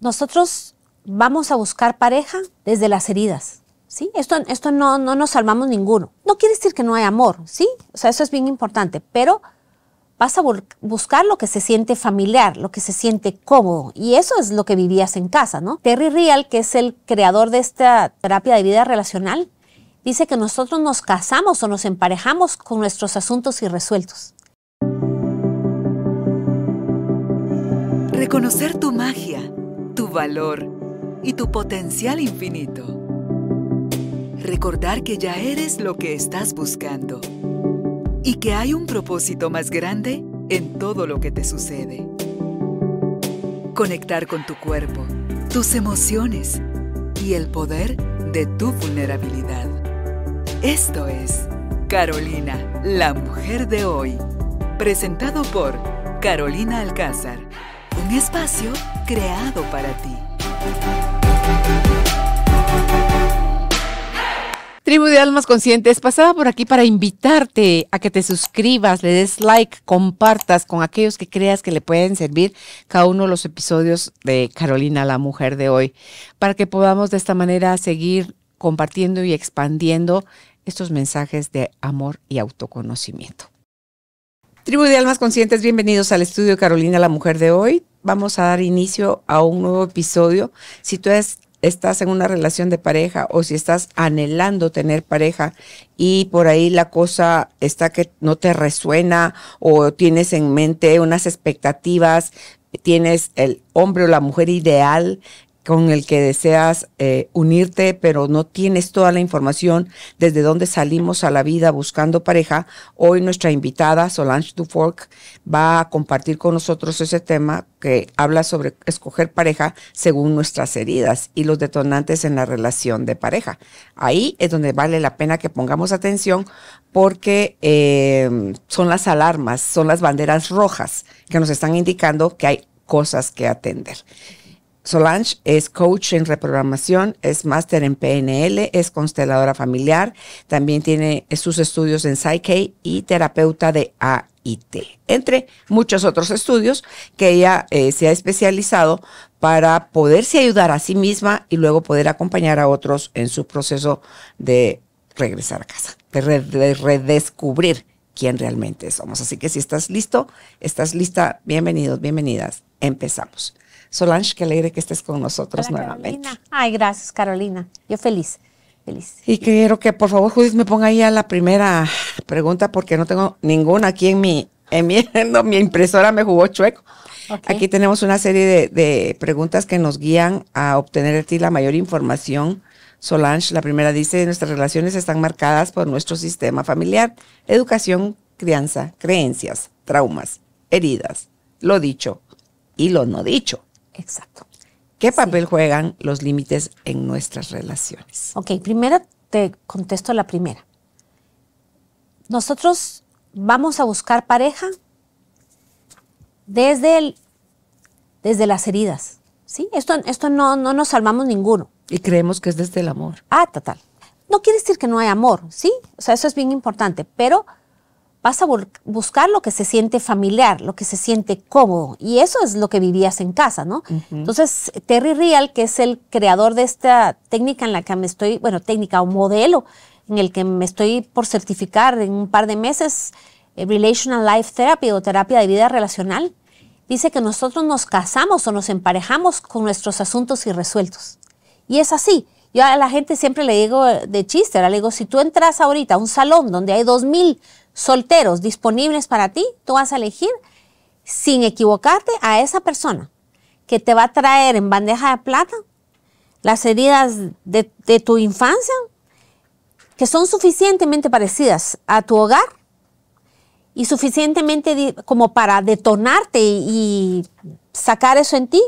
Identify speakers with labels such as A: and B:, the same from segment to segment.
A: nosotros vamos a buscar pareja desde las heridas. Esto, no, no nos salvamos ninguno. No quiere decir que no hay amor, ¿sí? O sea, eso es bien importante, pero vas a buscar lo que se siente familiar, lo que se siente cómodo. Y eso es lo que vivías en casa, ¿no? Terry Real, que es el creador de esta terapia de vida relacional, dice que nosotros nos casamos o nos emparejamos con nuestros asuntos irresueltos.
B: Reconocer tu magia valor y tu potencial infinito. Recordar que ya eres lo que estás buscando y que hay un propósito más grande en todo lo que te sucede. Conectar con tu cuerpo, tus emociones y el poder de tu vulnerabilidad. Esto es Carolina, la mujer de hoy, presentado por Carolina Alcázar. Un espacio creado para ti.
C: Tribu de Almas Conscientes, pasaba por aquí para invitarte a que te suscribas, le des like, compartas con aquellos que creas que le pueden servir cada uno de los episodios de Carolina, la mujer de hoy, para que podamos de esta manera seguir compartiendo y expandiendo estos mensajes de amor y autoconocimiento. Tribu de Almas Conscientes, bienvenidos al estudio Carolina, la mujer de hoy vamos a dar inicio a un nuevo episodio. Si tú estás en una relación de pareja o si estás anhelando tener pareja y por ahí la cosa está que no te resuena o tienes en mente unas expectativas, tienes el hombre o la mujer ideal con el que deseas eh, unirte, pero no tienes toda la información desde dónde salimos a la vida buscando pareja, hoy nuestra invitada Solange Dufork va a compartir con nosotros ese tema que habla sobre escoger pareja según nuestras heridas y los detonantes en la relación de pareja. Ahí es donde vale la pena que pongamos atención porque eh, son las alarmas, son las banderas rojas que nos están indicando que hay cosas que atender. Solange es coach en reprogramación, es máster en PNL, es consteladora familiar, también tiene sus estudios en Psyche y terapeuta de AIT, entre muchos otros estudios que ella eh, se ha especializado para poderse ayudar a sí misma y luego poder acompañar a otros en su proceso de regresar a casa, de redescubrir quién realmente somos. Así que si estás listo, estás lista, bienvenidos, bienvenidas, empezamos. Solange, qué alegre que estés con nosotros nuevamente.
A: Ay, gracias, Carolina. Yo feliz,
C: feliz. Y quiero que por favor Judith me ponga ahí a la primera pregunta porque no tengo ninguna aquí en mi, en mi, impresora me jugó chueco. Aquí tenemos una serie de, de, preguntas que nos guían a obtener de ti la mayor información. Solange, la primera dice, nuestras relaciones están marcadas por nuestro sistema familiar, educación, crianza, creencias, traumas, heridas, lo dicho y lo no dicho. Exacto. ¿Qué papel juegan los límites en nuestras relaciones? Ok, primero te contesto la primera.
A: Nosotros
C: vamos a buscar pareja
A: desde, desde las heridas. ¿sí? Esto, esto no, no nos salvamos ninguno. Y creemos que es desde el amor. Ah, total. No quiere decir que no hay amor, ¿sí? O sea, eso es bien importante, pero vas a buscar lo que se siente familiar, lo que se siente cómodo. Y eso es lo que vivías en casa, ¿no? Entonces, Terry Real, que es el creador de esta técnica en la que me estoy, bueno, técnica o modelo en el que me estoy por certificar en un par de meses, eh, Relational Life Therapy o terapia de vida relacional, dice que nosotros nos casamos o nos emparejamos con nuestros asuntos irresueltos. Y es así. Yo a la gente siempre le digo de chiste, ahora le digo, si tú entras ahorita a un salón donde hay dos mil solteros disponibles para ti, tú vas a elegir sin equivocarte a esa persona que te va a traer en bandeja de plata las heridas de, tu infancia que son suficientemente parecidas a tu hogar y suficientemente como para detonarte y, y sacar eso en ti,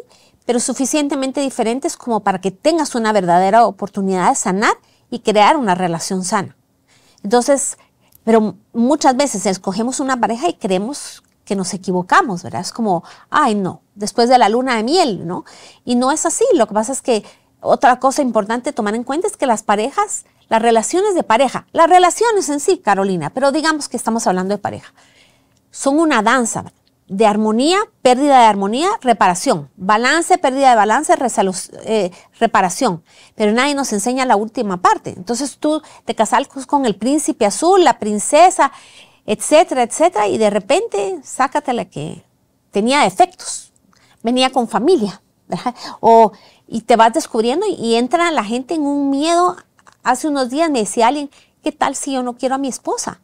A: pero suficientemente diferentes como para que tengas una verdadera oportunidad de sanar y crear una relación sana. Entonces, pero muchas veces escogemos una pareja y creemos que nos equivocamos, ¿verdad? Es como, ay, no, después de la luna de miel, ¿no? Y no es así. Lo que pasa es que otra cosa importante tomar en cuenta es que las parejas, las relaciones de pareja, las relaciones en sí, Carolina, pero digamos que estamos hablando de pareja, son una danza de armonía, pérdida de armonía, reparación. Balance, pérdida de balance, eh, reparación. Pero nadie nos enseña la última parte. Entonces tú te casas con el príncipe azul, la princesa, etcétera, etcétera, y de repente sácate la que tenía defectos, venía con familia, O, y te vas descubriendo y, y entra la gente en un miedo. Hace unos días me decía alguien, ¿qué tal si yo no quiero a mi esposa?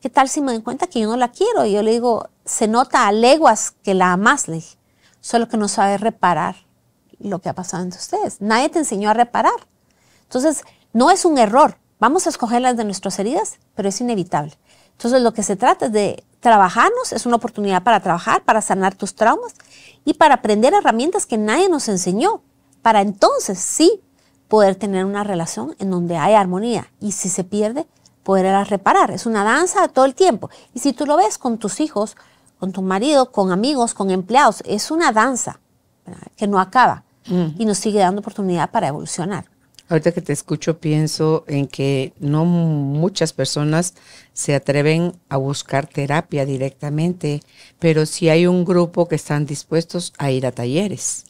A: ¿qué tal si me doy cuenta que yo no la quiero? Y yo le digo, se nota a leguas que la amas, le solo que no sabes reparar lo que ha pasado entre ustedes. Nadie te enseñó a reparar. Entonces, no es un error. Vamos a escoger las de nuestras heridas, pero es inevitable. Entonces, lo que se trata es de trabajarnos, es una oportunidad para trabajar, para sanar tus traumas y para aprender herramientas que nadie nos enseñó, para entonces sí poder tener una relación en donde hay armonía. Y si se pierde, poderlas reparar. Es una danza todo el tiempo. Y si tú lo ves con tus hijos, con tu marido, con amigos, con empleados, es una danza que no acaba y nos sigue dando oportunidad para evolucionar.
C: Ahorita que te escucho pienso en que no muchas personas se atreven a buscar terapia directamente, pero si hay un grupo que están dispuestos a ir a talleres,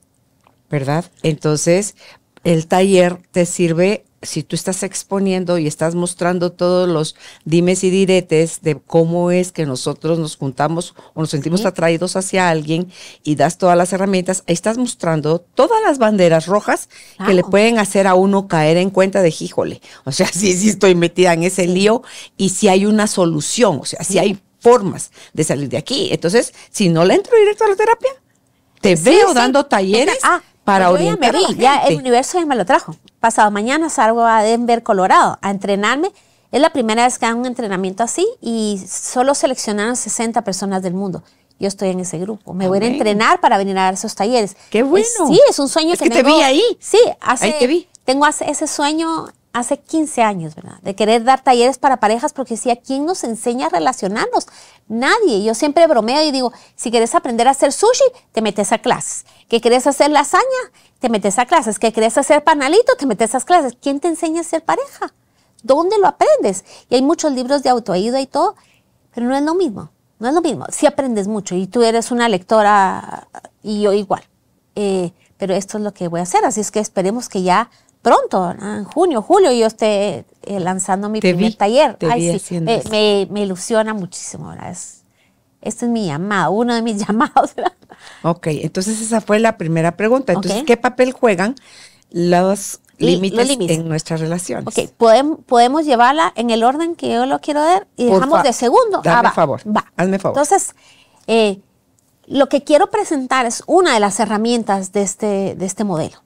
C: ¿verdad? Entonces, el taller te sirve si tú estás exponiendo y estás mostrando todos los dimes y diretes de cómo es que nosotros nos juntamos o nos sentimos atraídos hacia alguien y das todas las herramientas, ahí estás mostrando todas las banderas rojas que le pueden hacer a uno caer en cuenta de híjole, o sea, sí, sí estoy metida en ese lío y si hay una solución, o sea, si hay formas de salir de aquí. Entonces, si no le entro directo a la terapia, te pues veo dando talleres. Ah, para ya me vi, ya el
A: universo ya me lo trajo. Pasado mañana salgo a Denver, Colorado, a entrenarme. Es la primera vez que hago un entrenamiento así y solo seleccionaron 60 personas del mundo. Yo estoy en ese grupo. Me voy a entrenar para venir a dar esos talleres. ¡Qué bueno! sí, es un sueño que, te vi ahí. Sí, hace, te vi. tengo ese sueño hace 15 años, ¿verdad? De querer dar talleres para parejas porque decía, ¿quién nos enseña a relacionarnos? Nadie. Yo siempre bromeo y digo, si quieres aprender a hacer sushi, te metes a clases. Que querés hacer lasaña, te metes a clases. Que querés hacer panalito, te metes a clases. ¿Quién te enseña a ser pareja? ¿Dónde lo aprendes? Y hay muchos libros de autoayuda y todo, pero no es lo mismo. No es lo mismo. Si aprendes mucho y tú eres una lectora y yo igual. Eh, pero esto es lo que voy a hacer. Así es que esperemos que ya pronto, en junio, julio, yo esté eh, lanzando mi primer taller. Ay, sí, me, me, ilusiona muchísimo. Es, este es mi
C: llamado, uno de mis llamados. Ok, entonces esa fue la primera pregunta. Entonces, ¿qué papel juegan los límites en nuestras relaciones? Ok,
A: podemos, podemos llevarla en el orden que yo lo quiero dar y dejamos de segundo. Dame ah, favor. Va. Hazme favor. Entonces, eh, lo que quiero presentar es una de las herramientas de este, de este modelo.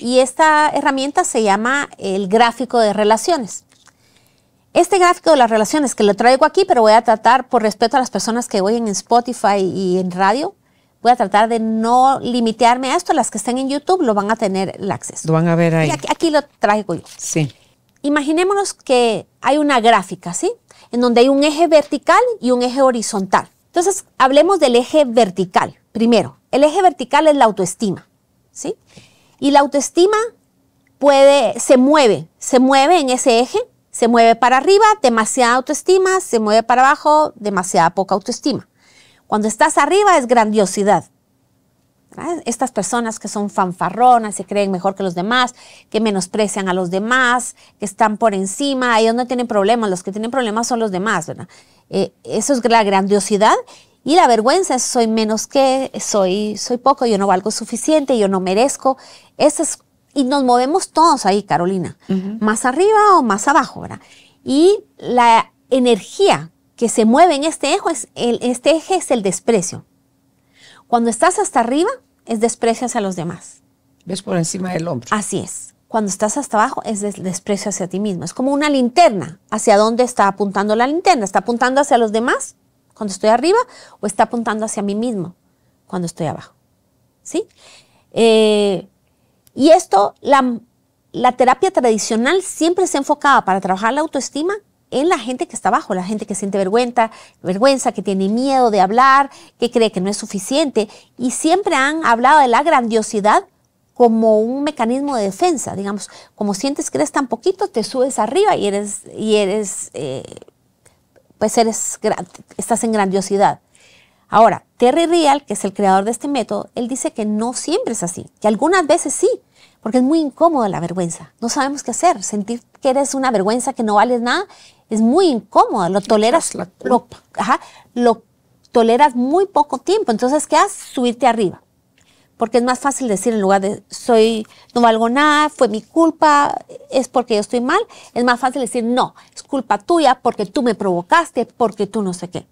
A: Y esta herramienta se llama el gráfico de relaciones. Este gráfico de las relaciones que lo traigo aquí, pero voy a tratar, por respeto a las personas que oyen en Spotify y en radio, voy a tratar de no limitarme a esto. Las que estén en YouTube lo van a tener el acceso. Lo
C: van a ver ahí. aquí,
A: aquí lo traigo yo. Sí. Imaginémonos que hay una gráfica, ¿sí? En donde hay un eje vertical y un eje horizontal. Entonces, hablemos del eje vertical. Primero, el eje vertical es la autoestima, ¿sí? Y la autoestima puede, se mueve, se mueve en ese eje, se mueve para arriba, demasiada autoestima, se mueve para abajo, demasiada poca autoestima. Cuando estás arriba es grandiosidad. Estas personas que son fanfarronas, se creen mejor que los demás, que menosprecian a los demás, que están por encima, ellos no tienen problemas, los que tienen problemas son los demás, ¿verdad? Eh, eso es la grandiosidad y la vergüenza soy menos que, soy, soy poco, yo no valgo suficiente, yo no merezco. Eso es, y nos movemos todos ahí, Carolina, más arriba o más abajo, ¿verdad? Y la energía que se mueve en este eje es el, este eje es el desprecio. Cuando estás hasta arriba, es desprecio a los demás. Ves por encima del
C: hombro. Así es
A: cuando estás hasta abajo es desprecio hacia ti mismo. Es como una linterna. ¿Hacia dónde está apuntando la linterna? ¿Está apuntando hacia los demás cuando estoy arriba o está apuntando hacia mí mismo cuando estoy abajo? ¿Sí? Eh, y esto, la, terapia tradicional siempre se enfocaba para trabajar la autoestima en la gente que está abajo, la gente que siente vergüenza, vergüenza, que tiene miedo de hablar, que cree que no es suficiente. Y siempre han hablado de la grandiosidad como un mecanismo de defensa, digamos, como sientes que eres tan poquito, te subes arriba y eres, y eres, eh, pues eres, estás en grandiosidad. Ahora, Terry Real, que es el creador de este método, él dice que no siempre es así, que algunas veces sí, porque es muy incómoda la vergüenza. No sabemos qué hacer. Sentir que eres una vergüenza, que no vales nada, es muy incómodo. Lo toleras, lo toleras muy poco tiempo. Entonces, ¿qué haces? Subirte arriba porque es más fácil decir en lugar de soy, no valgo nada, fue mi culpa, es porque yo estoy mal, es más fácil decir no, es culpa tuya porque tú me provocaste, porque tú no sé qué.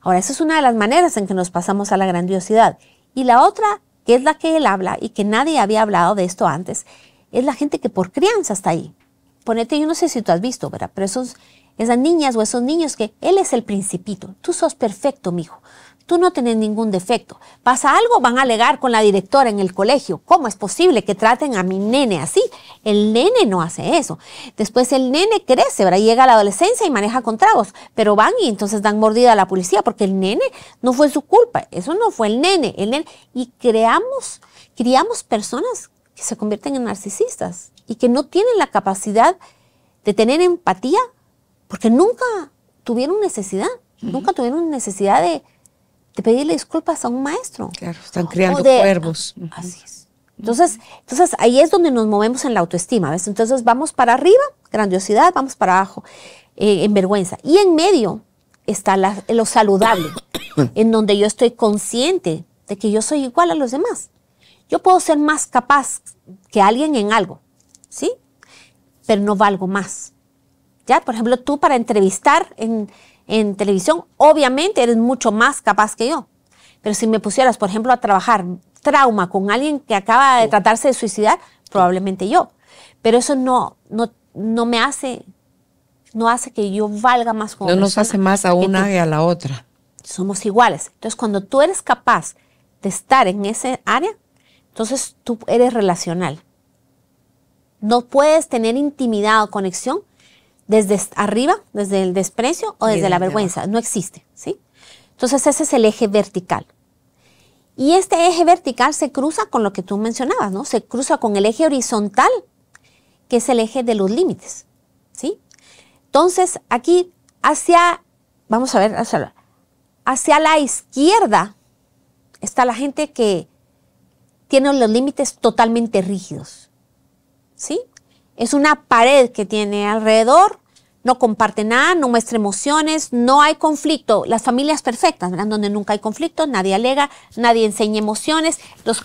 A: Ahora, esa es una de las maneras en que nos pasamos a la grandiosidad. Y la otra, que es la que él habla y que nadie había hablado de esto antes, es la gente que por crianza está ahí. Ponete, yo no sé si tú has visto, ¿verdad? Pero esos, esas niñas o esos niños que él es el principito, tú sos perfecto, mijo. hijo Tú no tienes ningún defecto. Pasa algo, van a alegar con la directora en el colegio. ¿Cómo es posible que traten a mi nene así? El nene no hace eso. Después el nene crece, ¿verdad? llega a la adolescencia y maneja con tragos, pero van y entonces dan mordida a la policía porque el nene no fue su culpa. Eso no fue el nene. Y creamos, criamos personas que se convierten en narcisistas y que no tienen la capacidad de tener empatía porque nunca tuvieron necesidad, nunca tuvieron necesidad de, ¿Te pedirle disculpas a un maestro. Claro,
C: están criando cuervos.
A: Ah, así es. Entonces, entonces ahí es donde nos movemos en la autoestima, ¿ves? Entonces vamos para arriba, grandiosidad, vamos para abajo, envergüenza. Eh, en vergüenza. Y en medio está lo saludable, en donde yo estoy consciente de que yo soy igual a los demás. Yo puedo ser más capaz que alguien en algo, ¿sí? Pero no valgo más. Ya, por ejemplo, tú para entrevistar en, en televisión, obviamente eres mucho más capaz que yo. Pero si me pusieras, por ejemplo, a trabajar trauma con alguien que acaba de tratarse de suicidar, probablemente yo. Pero eso no, no, no me hace, no hace que yo valga más como No nos hace más a una
C: y a la otra.
A: Somos iguales. Entonces, cuando tú eres capaz de estar en ese área, entonces tú eres relacional. No puedes tener intimidad o conexión desde arriba, desde el desprecio o desde, la vergüenza. No existe, ¿sí? Entonces ese es el eje vertical. Y este eje vertical se cruza con lo que tú mencionabas, ¿no? Se cruza con el eje horizontal, que es el eje de los límites, ¿sí? Entonces aquí hacia, vamos a ver, hacia, hacia la izquierda está la gente que tiene los límites totalmente rígidos, ¿sí? Es una pared que tiene alrededor, no comparte nada, no muestra emociones, no hay conflicto. Las familias perfectas, ¿verdad? Donde nunca hay conflicto, nadie alega, nadie enseña emociones, los,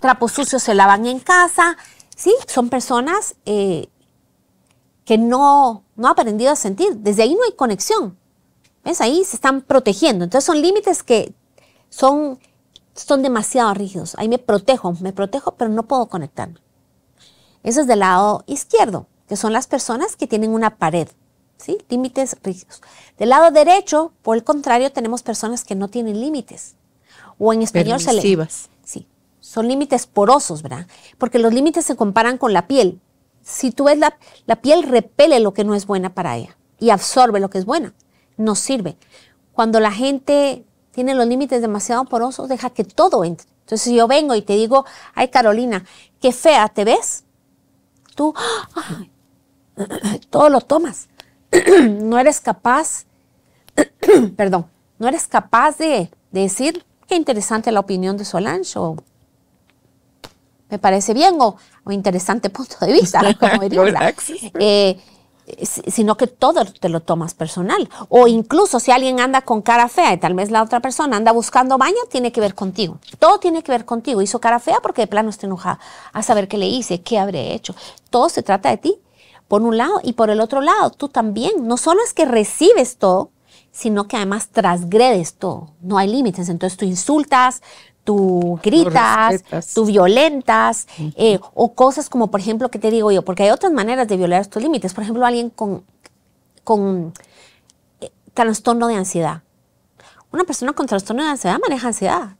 A: trapos sucios se lavan en casa. Sí, son personas eh, que no, no han aprendido a sentir. Desde ahí no hay conexión. ¿Ves? Ahí se están protegiendo. Entonces son límites que son, son demasiado rígidos. Ahí me protejo, me protejo, pero no puedo conectarme. Eso es del lado izquierdo, que son las personas que tienen una pared, ¿sí? Límites rígidos. Del lado derecho, por el contrario, tenemos personas que no tienen límites. O en español selectivas. se le... Sí, son límites porosos, ¿verdad? Porque los límites se comparan con la piel. Si tú ves la, la piel, repele lo que no es buena para ella y absorbe lo que es buena. No sirve. Cuando la gente tiene los límites demasiado porosos, deja que todo entre. Entonces, si yo vengo y te digo, ay Carolina, qué fea te ves, tú ¡ah! todo lo tomas. no eres capaz, perdón, no eres capaz de, decir qué interesante la opinión de Solange o me parece bien o, interesante punto de vista, como diría sino que todo te lo tomas personal. O incluso si alguien anda con cara fea y tal vez la otra persona anda buscando baño, tiene que ver contigo. Todo tiene que ver contigo. Hizo cara fea porque de plano está enojada. A saber qué le hice, qué habré hecho. Todo se trata de ti, por un lado. Y por el otro lado, tú también. No solo es que recibes todo, sino que además trasgredes todo. No hay límites. Entonces tú insultas, tú gritas, tú violentas, eh, o cosas como, por ejemplo, que te digo yo, porque hay otras maneras de violar tus límites. Por ejemplo, alguien con, con eh, trastorno de ansiedad. Una persona con trastorno de ansiedad maneja ansiedad,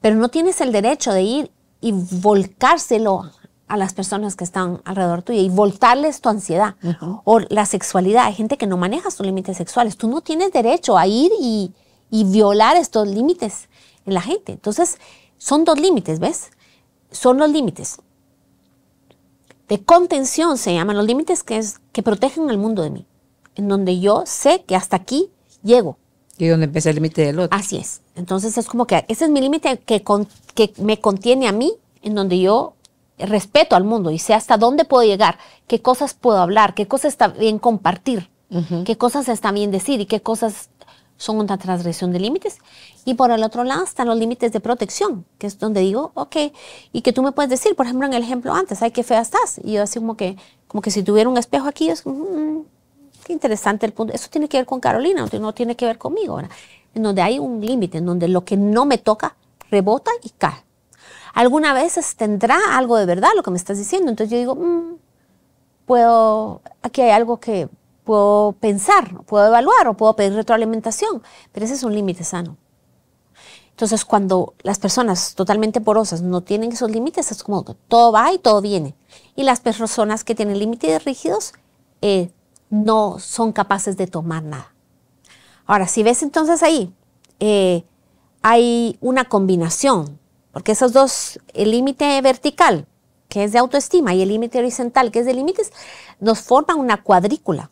A: pero no tienes el derecho de ir y volcárselo a las personas que están alrededor tuyo y voltarles tu ansiedad o la sexualidad. Hay gente que no maneja sus límites sexuales. Tú no tienes derecho a ir y, y violar estos límites en la gente. Entonces, son dos límites, ¿ves? Son los límites. De contención se llaman los límites que, es, que protegen al mundo de mí, en donde yo sé que hasta aquí llego. Y donde empieza el límite del otro. Así es. Entonces es como que ese es mi límite que, que me contiene a mí, en donde yo respeto al mundo y sé hasta dónde puedo llegar, qué cosas puedo hablar, qué cosas está bien compartir, qué cosas está bien decir y qué cosas son una transgresión de límites. Y por el otro lado están los límites de protección, que es donde digo, ok, y que tú me puedes decir, por ejemplo, en el ejemplo antes, ay, qué fea estás. Y yo así como que, como que si tuviera un espejo aquí, es, mm, qué interesante el punto. Eso tiene que ver con Carolina, no tiene que ver conmigo. ¿verdad? En donde hay un límite, en donde lo que no me toca rebota y cae. Alguna vez este, tendrá algo de verdad lo que me estás diciendo. Entonces yo digo, mm, puedo, aquí hay algo que puedo pensar, puedo evaluar o puedo pedir retroalimentación, pero ese es un límite sano. Entonces, cuando las personas totalmente porosas no tienen esos límites, es como todo va y todo viene. Y las personas que tienen límites rígidos eh, no son capaces de tomar nada. Ahora, si ves entonces ahí, eh, hay una combinación, porque esos dos, el límite vertical, que es de autoestima, y el límite horizontal, que es de límites, nos forman una cuadrícula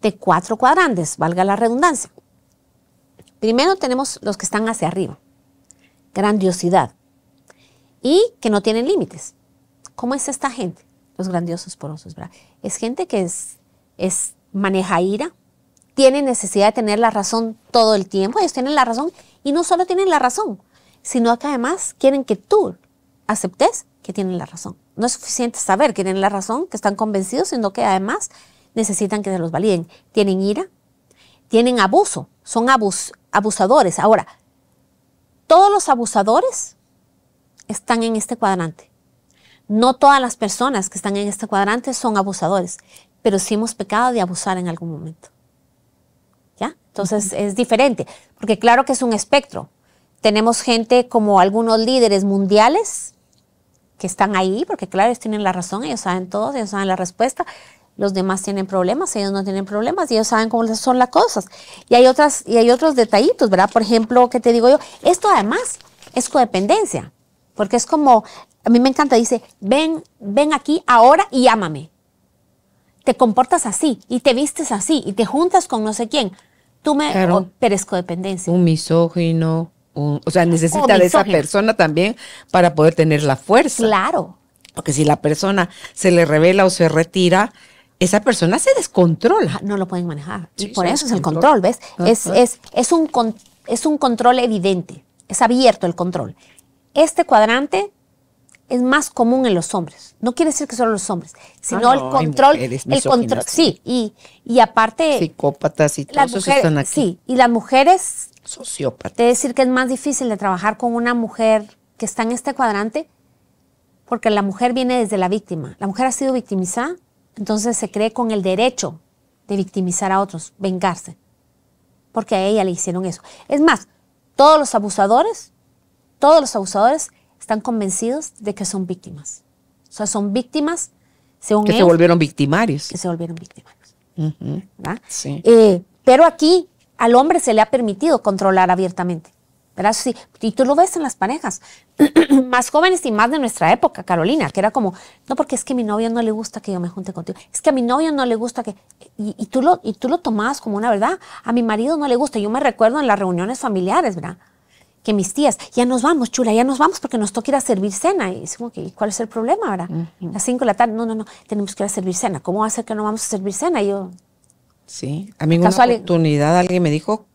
A: de cuatro cuadrantes, valga la redundancia. Primero tenemos los que están hacia arriba, grandiosidad, y que no tienen límites. ¿Cómo es esta gente? Los grandiosos porosos, ¿verdad? Es gente que es, es, maneja ira, tiene necesidad de tener la razón todo el tiempo, ellos tienen la razón y no solo tienen la razón, sino que además quieren que tú aceptes que tienen la razón. No es suficiente saber que tienen la razón, que están convencidos, sino que además necesitan que se los validen. Tienen ira, tienen abuso, son abusadores. Ahora, todos los abusadores están en este cuadrante. No todas las personas que están en este cuadrante son abusadores, pero sí hemos pecado de abusar en algún momento. ¿Ya? Entonces es diferente, porque claro que es un espectro. Tenemos gente como algunos líderes mundiales que están ahí, porque claro, ellos tienen la razón, ellos saben todo, ellos saben la respuesta, los demás tienen problemas, ellos no tienen problemas, ellos saben cómo son las cosas. Y hay otras y hay otros detallitos, ¿verdad? Por ejemplo, que te digo yo, esto además es codependencia, porque es como a mí me encanta, dice, "Ven, ven aquí ahora y llámame." Te comportas así y te vistes así y te juntas con no sé quién. Tú me pero
C: es codependencia. Un misógino, o sea, necesita de esa persona también para poder tener la fuerza. Claro. Porque si la persona se le revela o se retira, esa persona se descontrola. No lo pueden manejar. y por eso es el control, ¿ves?
A: Ah, ah. es, es, un es un control evidente, es abierto el control. Este cuadrante es más común en los hombres. No quiere decir que solo los hombres, sino ah, el control. el control sí, y, y aparte.
C: Psicópatas y todos mujeres, están aquí. Sí,
A: y las mujeres.
C: Sociópatas.
A: te decir, que es más difícil de trabajar con una mujer que está en este cuadrante, porque la mujer viene desde la víctima. La mujer ha sido victimizada entonces se cree con el derecho de victimizar a otros, vengarse, porque a ella le hicieron eso. Es más, todos los abusadores, todos los abusadores están convencidos de que son víctimas. O sea, son víctimas, según Que se volvieron
C: victimarios. Que se volvieron victimarios. sí. Eh,
A: pero aquí al hombre se le ha permitido controlar abiertamente. ¿verdad? Sí. Y tú lo ves en las parejas, más jóvenes y más de nuestra época, Carolina, que era como, no, porque es que a mi novio no le gusta que yo me junte contigo, es que a mi novio no le gusta que, y, tú, lo, y tú lo tomabas como una verdad, a mi marido no le gusta, yo me recuerdo en las reuniones familiares, ¿verdad? Que mis tías, ya nos vamos, chula, ya nos vamos porque nos toca ir a servir cena. Y es como que, ¿cuál es el problema ahora? Las cinco de la tarde, no, no, no, tenemos que ir a servir cena. ¿Cómo va a ser que no vamos a servir cena?
C: Y yo. Sí, a mí en una oportunidad alguien me dijo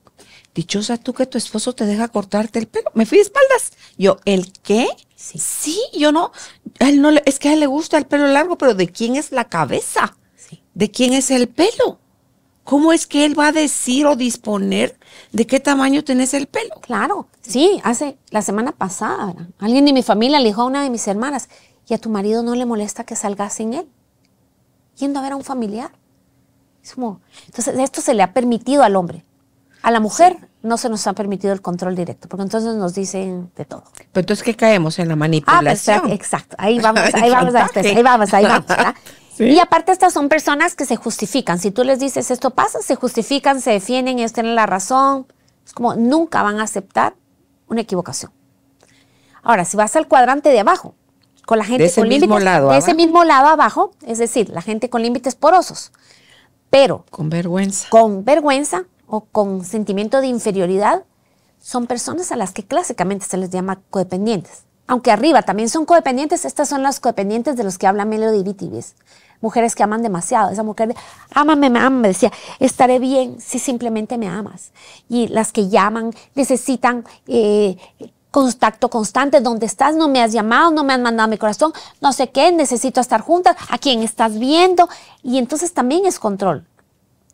C: dichosa tú que tu esposo te deja cortarte el pelo. Me fui de espaldas. Yo, ¿el qué? Sí, yo no, él no, es que a él le gusta el pelo largo, pero ¿de quién es la cabeza? Sí. ¿De quién es el pelo? ¿Cómo es que él va a decir o disponer de qué tamaño tenés el
A: pelo? Claro, sí, hace la semana pasada, alguien de mi familia le dijo a una de mis hermanas, ¿y a tu marido no le molesta que salgas sin él? Yendo a ver a un familiar. entonces, esto se le ha permitido al hombre. A la mujer no se nos ha permitido el control directo, porque entonces nos dicen de todo.
C: Pero entonces que caemos en la manipulación. exacto, ahí vamos, ahí vamos, ahí vamos,
A: Y aparte estas son personas que se justifican. Si tú les dices esto pasa, se justifican, se defienden, ellos tienen la razón. Es como nunca van a aceptar una equivocación. Ahora, si vas al cuadrante de abajo, con la gente de con límites, de ese mismo lado abajo, es decir, la gente con límites porosos, pero con vergüenza, con vergüenza, o con sentimiento de inferioridad son personas a las que clásicamente se les llama codependientes. Aunque arriba también son codependientes, estas son las codependientes de los que habla Melody Mujeres que aman demasiado. Esa mujer, ámame, me ama, me decía, estaré bien si simplemente me amas. Y las que llaman necesitan eh, contacto constante. ¿Dónde estás? No me has llamado, no me han mandado mi corazón, no sé qué, necesito estar juntas. ¿A quién estás viendo? Y entonces también es control.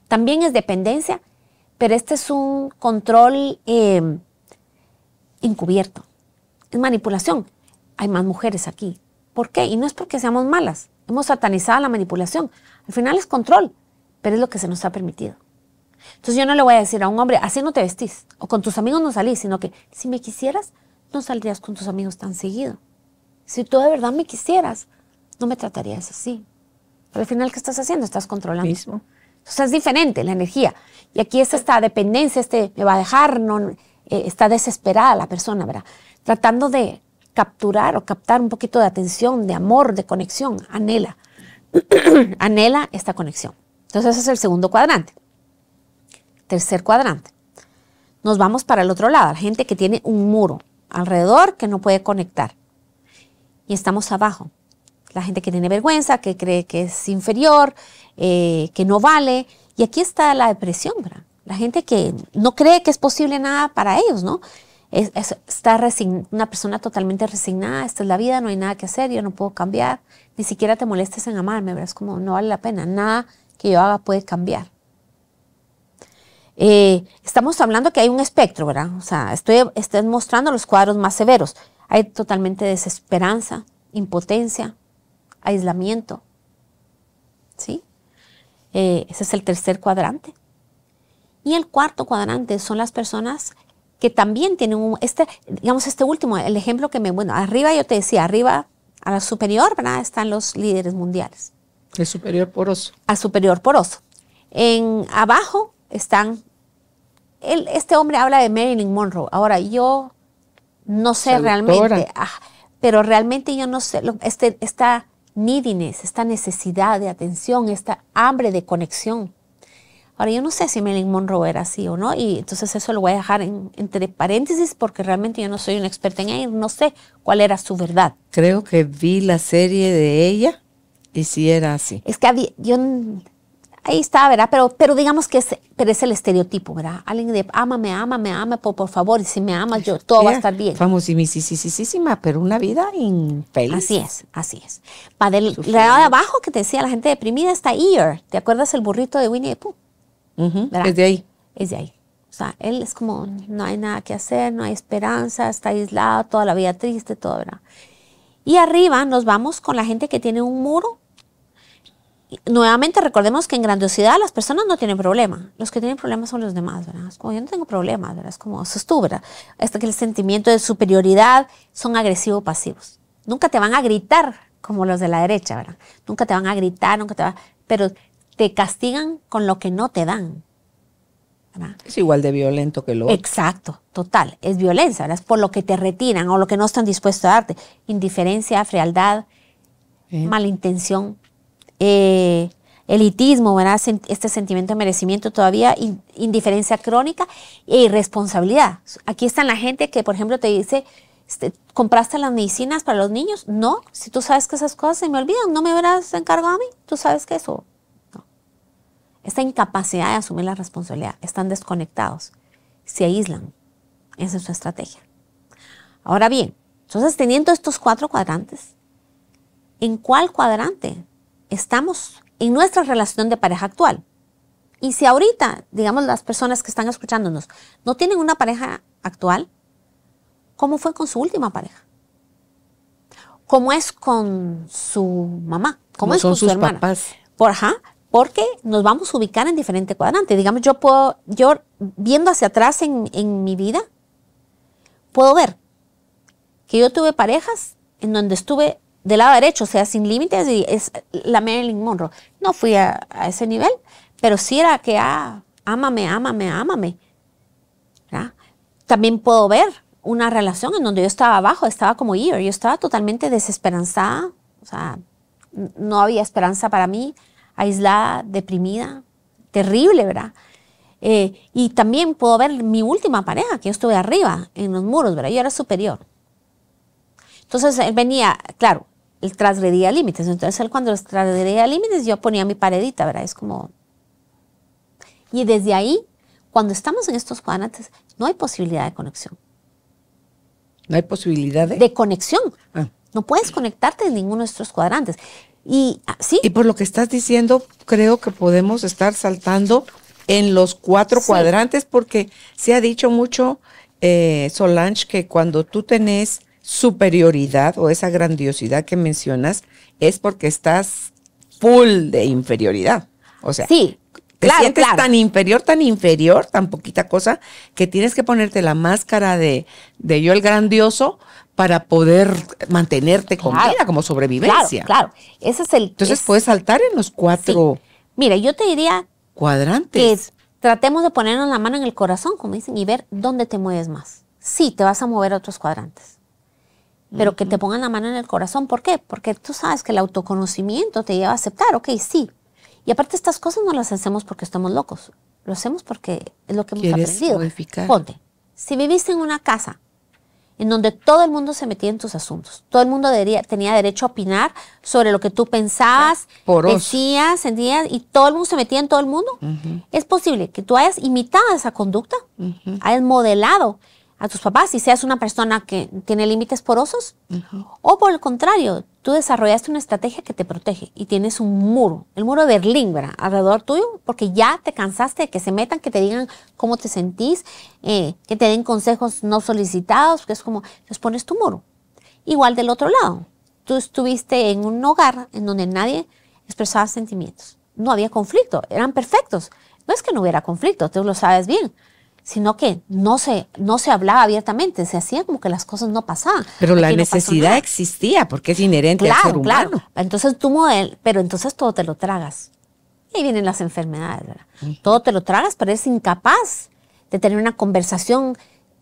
A: También es dependencia pero este es un control eh, encubierto, es manipulación. Hay más mujeres aquí. ¿Por qué? Y no es porque seamos malas, hemos satanizado la manipulación. Al final es control, pero es lo que se nos ha permitido. Entonces yo no le voy a decir a un hombre, así no te vestís, o con tus amigos no salís, sino que si me quisieras, no saldrías con tus amigos tan seguido. Si tú de verdad me quisieras, no me tratarías así. al final, ¿qué estás haciendo? Estás controlando. Mismo. Entonces es diferente la energía. Y aquí es esta dependencia, este me va a dejar, no, eh, está desesperada la persona, ¿verdad? Tratando de capturar o captar un poquito de atención, de amor, de conexión, anhela. anhela esta conexión. Entonces ese es el segundo cuadrante. Tercer cuadrante. Nos vamos para el otro lado, la gente que tiene un muro alrededor que no puede conectar. Y estamos abajo, la gente que tiene vergüenza, que cree que es inferior, eh, que no vale. Y aquí está la depresión, ¿verdad? La gente que no cree que es posible nada para ellos, ¿no? está una persona totalmente resignada, esta es la vida, no hay nada que hacer, yo no puedo cambiar, ni siquiera te molestes en amarme, ¿verdad? Es como, no vale la pena, nada que yo haga puede cambiar. Eh, estamos hablando que hay un espectro, ¿verdad? O sea, estoy, estoy mostrando los cuadros más severos. Hay totalmente desesperanza, impotencia, aislamiento. ¿Sí? Eh, ese es el tercer cuadrante. Y el cuarto cuadrante son las personas que también tienen un, este, digamos, este último, el ejemplo que me, bueno, arriba yo te decía, arriba a la superior, ¿verdad? Están los líderes mundiales.
C: El superior poroso. Al superior poroso.
A: En abajo están, el, este hombre habla de Marilyn Monroe. Ahora, yo no sé realmente, ah, pero realmente yo no sé, este, esta neediness, esta necesidad de atención, esta hambre de conexión. Ahora, yo no sé si Marilyn Monroe era así o no, y entonces eso lo voy a dejar entre paréntesis porque realmente yo no soy un experta en ella, no sé
C: cuál era su verdad. Creo que vi la serie de ella y si era así. Es que había, yo Ahí
A: está, ¿verdad? Pero, pero digamos que es, pero es el estereotipo, ¿verdad? Alguien de ama, me ama, me ama, por, favor, y si me amas, yo, todo va a estar bien. Famosísima, pero una vida infeliz. Así es, así es. Para del lado de abajo que te decía la gente deprimida está Ear. ¿Te acuerdas el burrito de Winnie the Pooh?
C: Es de ahí. Es de ahí.
A: O sea, él es como, no hay nada que hacer, no hay esperanza, está aislado, toda la vida triste, todo, ¿verdad? Y arriba nos vamos con la gente que tiene un muro nuevamente recordemos que en grandiosidad las personas no tienen problema. Los que tienen problemas son los demás, ¿verdad? Es como yo no tengo problemas, ¿verdad? Es como eso tú, ¿verdad? que el sentimiento de superioridad son agresivos pasivos. Nunca te van a gritar como los de la derecha, ¿verdad? Nunca te van a gritar, nunca te van, pero te castigan con lo que no te dan.
C: ¿verdad? Es igual de violento que lo otro.
A: Exacto, total. Es violencia, ¿verdad? Es por lo que te retiran o lo que no están dispuestos a darte. Indiferencia, frialdad, eh. malintención, eh, elitismo, ¿verdad? este sentimiento de merecimiento todavía, indiferencia crónica e irresponsabilidad. Aquí están la gente que, por ejemplo, te dice, este, ¿compraste las medicinas para los niños? No, si tú sabes que esas cosas se me olvidan, no me verás encargado a mí, tú sabes que eso. Esta incapacidad de asumir la responsabilidad, están desconectados, se aíslan. Esa es su estrategia. Ahora bien, entonces teniendo estos cuatro cuadrantes, ¿en cuál cuadrante estamos en nuestra relación de pareja actual. Y si ahorita, digamos, las personas que están escuchándonos no tienen una pareja actual, ¿cómo fue con su última pareja? ¿Cómo es con su mamá? ¿Cómo es con su hermana? Por, ajá, porque nos vamos a ubicar en diferente cuadrante. Digamos, yo puedo, yo viendo hacia atrás en, en mi vida, puedo ver que yo tuve parejas en donde estuve del lado derecho, o sea, sin límites, y es la Marilyn Monroe. No fui a, ese nivel, pero sí era que, ah, ámame, ámame, ámame. También puedo ver una relación en donde yo estaba abajo, estaba como year, yo estaba totalmente desesperanzada, o sea, no había esperanza para mí, aislada, deprimida, terrible, ¿verdad? Eh, y también puedo ver mi última pareja, que yo estuve arriba, en los muros, ¿verdad? Yo era superior. Entonces venía, claro, el trasredía límites. Entonces él cuando los límites yo ponía mi paredita, ¿verdad? Es como... Y desde ahí, cuando estamos en estos cuadrantes, no hay posibilidad de
C: conexión. No hay posibilidad de... De conexión. Ah. No puedes conectarte en ninguno de estos cuadrantes. Y ah, sí. Y por lo que estás diciendo, creo que podemos estar saltando en los cuatro cuadrantes porque se ha dicho mucho, eh, Solange, que cuando tú tenés superioridad o esa grandiosidad que mencionas es porque estás full de inferioridad. O sea, te sientes tan inferior, tan inferior, tan poquita cosa, que tienes que ponerte la máscara de, de yo el grandioso para poder mantenerte con vida, como sobrevivencia. Claro, Ese es el. Entonces puedes saltar en los cuatro.
A: Mira, yo te diría.
C: Cuadrantes.
A: tratemos de ponernos la mano en el corazón, como dicen, y ver dónde te mueves más. Sí, te vas a mover a otros cuadrantes pero que te pongan la mano en el corazón. ¿Por qué? Porque tú sabes que el autoconocimiento te lleva a aceptar, ok, sí. Y aparte estas cosas no las hacemos porque estamos locos, lo hacemos porque es lo que hemos aprendido. Ponte, si viviste en una casa en donde todo el mundo se metía en tus asuntos, todo el mundo debería, tenía derecho a opinar sobre lo que tú pensabas, decías, sentías, y todo el mundo se metía en todo el mundo, es posible que tú hayas imitado esa conducta, uh modelado hayas modelado a tus papás y seas una persona que tiene límites porosos, o por el contrario, tú desarrollaste una estrategia que te protege y tienes un muro, el muro de Berlín, Alrededor tuyo, porque ya te cansaste de que se metan, que te digan cómo te sentís, eh, que te den consejos no solicitados, que es como, les pones tu muro. Igual del otro lado, tú estuviste en un hogar en donde nadie expresaba sentimientos, no había conflicto, eran perfectos. No es que no hubiera conflicto, tú lo sabes bien, sino que no se, no se hablaba abiertamente, se hacía como que las cosas no pasaban. Pero la necesidad
C: existía, porque es inherente al ser humano. Claro,
A: entonces tú modelo pero entonces todo te lo tragas. Y ahí vienen las enfermedades, ¿verdad? Todo te lo tragas, pero eres incapaz de tener una conversación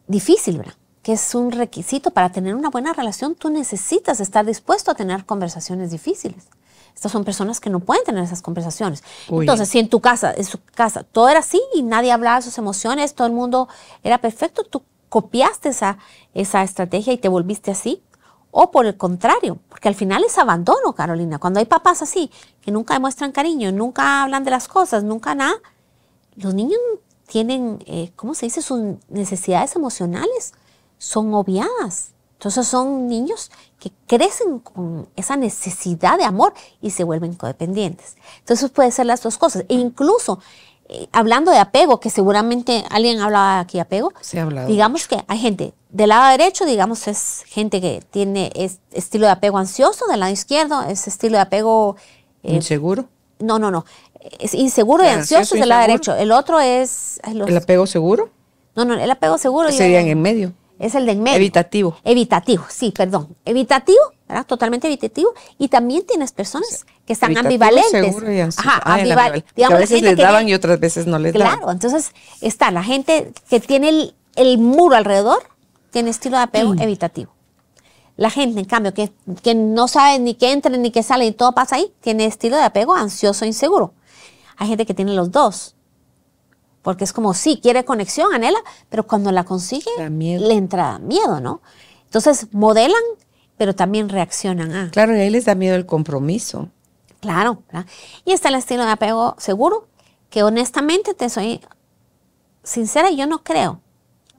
A: difícil, ¿verdad? Que es un requisito para tener una buena relación, tú necesitas estar dispuesto a tener conversaciones difíciles. Estas son personas que no pueden tener esas conversaciones. Entonces, si en tu casa, en su casa, todo era así y nadie hablaba de sus emociones, todo el mundo era perfecto, tú copiaste esa, esa estrategia y te volviste así. O por el contrario, porque al final es abandono, Carolina. Cuando hay papás así, que nunca demuestran cariño, nunca hablan de las cosas, nunca nada, los niños tienen, eh, ¿cómo se dice? Sus necesidades emocionales son obviadas. Entonces son niños que crecen con esa necesidad de amor y se vuelven codependientes. Entonces puede ser las dos cosas. E incluso eh, hablando de apego, que seguramente alguien hablaba aquí de apego, se ha hablado digamos que hay gente del lado derecho, digamos, es gente que tiene estilo de apego ansioso, del lado izquierdo es estilo de apego...
C: Eh, ¿Inseguro?
A: No, no, no. Es inseguro y ansioso, del lado derecho. El otro es... ¿El apego seguro? No, no, el apego seguro. Serían en medio es el de medio. Evitativo. Evitativo, sí, perdón. Evitativo, ¿verdad? Totalmente evitativo. Y también tienes personas que están ambivalentes. y Ajá, ambivalentes. a veces les daban
C: y otras veces no les daban.
A: Claro, entonces está la gente que tiene el, muro alrededor, tiene estilo de apego mm. evitativo. La gente, en cambio, que, no sabe ni qué entra ni qué sale y todo pasa ahí, tiene estilo de apego ansioso e inseguro. Hay gente que tiene los dos. Porque es como, sí, quiere conexión, anhela, pero cuando la consigue, le entra miedo, ¿no? Entonces, modelan, pero también reaccionan a. Ah. Claro, y ahí
C: les da miedo el compromiso.
A: Claro, Y está el estilo de apego seguro, que honestamente te soy sincera, yo no creo.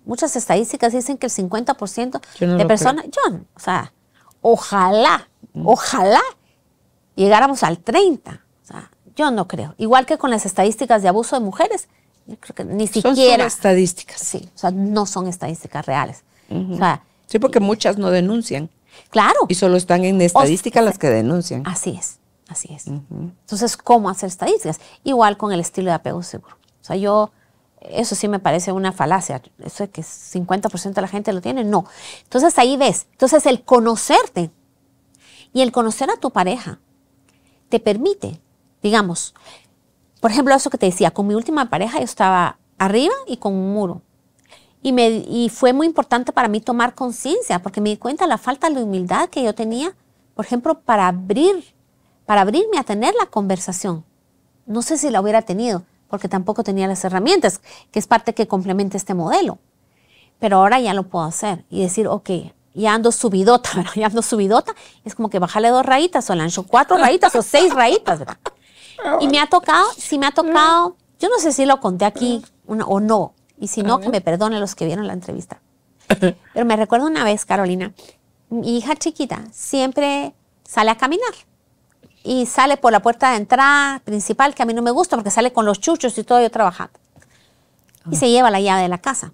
A: Muchas estadísticas dicen que el 50% de personas, creo. yo, o sea, ojalá, mm. ojalá llegáramos al 30%. O sea, yo no creo. Igual que con las estadísticas de abuso de mujeres, yo creo que ni siquiera. Son estadísticas. Sí, o sea, no son estadísticas reales. sí, porque muchas no denuncian. Claro. Y solo están en estadísticas las
C: que denuncian. Así es, así es. Entonces,
A: ¿cómo hacer estadísticas? Igual con el estilo de apego seguro. O sea, yo, eso sí me parece una falacia. Eso es que 50% de la gente lo tiene, no. Entonces ahí ves. Entonces el conocerte y el conocer a tu pareja te permite, digamos, por ejemplo, eso que te decía, con mi última pareja yo estaba arriba y con un muro. Y, fue muy importante para mí tomar conciencia, porque me di cuenta la falta de humildad que yo tenía, por ejemplo, para abrir, para abrirme a tener la conversación. No sé si la hubiera tenido, porque tampoco tenía las herramientas, que es parte que complementa este modelo. Pero ahora ya lo puedo hacer y decir, ok, ya ando subidota, ¿verdad? ya ando subidota. Es como que bajarle dos rayitas o lancho cuatro rayitas o seis rayitas. ¿verdad? Y me ha tocado, si me ha tocado, yo no sé si lo conté aquí o no, y si no, que me perdonen los que vieron la entrevista. Pero me recuerdo una vez, Carolina, mi hija chiquita siempre sale a caminar y sale por la puerta de entrada principal, que a mí no me gusta porque sale con los chuchos y todo yo trabajando. Y se ah. lleva la llave de la casa.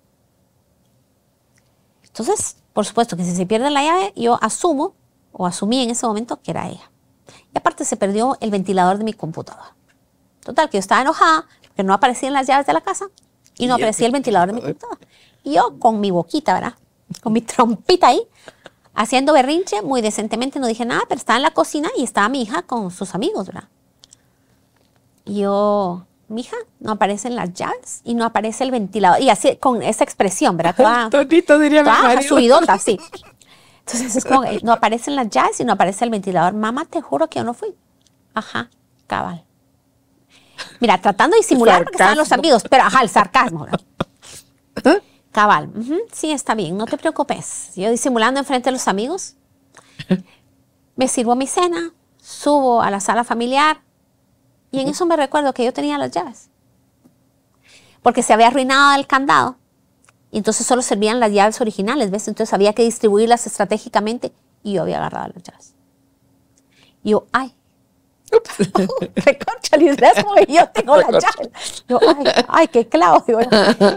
A: Entonces, por supuesto que si se pierde la llave, yo asumo o asumí en ese momento que era ella. Y aparte se perdió el ventilador de mi computadora. Total, que yo estaba enojada porque no aparecían las llaves de la casa y no aparecía el ventilador de mi computadora. Y yo con mi boquita, ¿verdad? Con mi trompita ahí, haciendo berrinche, muy decentemente no dije nada, pero estaba en la cocina y estaba mi hija con sus amigos, ¿verdad? Y yo, hija, no aparecen las llaves y no aparece el ventilador. Y así, con esa expresión, ¿verdad?
C: Totito diría mi subidota, sí. Entonces eh,
A: no aparecen las llaves y no aparece el ventilador. Mamá, te juro que yo no fui. Ajá, cabal. Mira, tratando de disimular porque están los amigos, pero ajá, el sarcasmo. ¿Eh? Cabal, sí, está bien, no te preocupes. Yo disimulando enfrente de los amigos, me sirvo mi cena, subo a la sala familiar y en eso me recuerdo que yo tenía las llaves. Porque se había arruinado el candado y entonces solo servían las llaves originales, ¿ves? Entonces había que distribuirlas estratégicamente y yo había agarrado las llaves. Y yo, ay, recorchales, yo tengo la llave, Yo, ay, ay, qué clavo.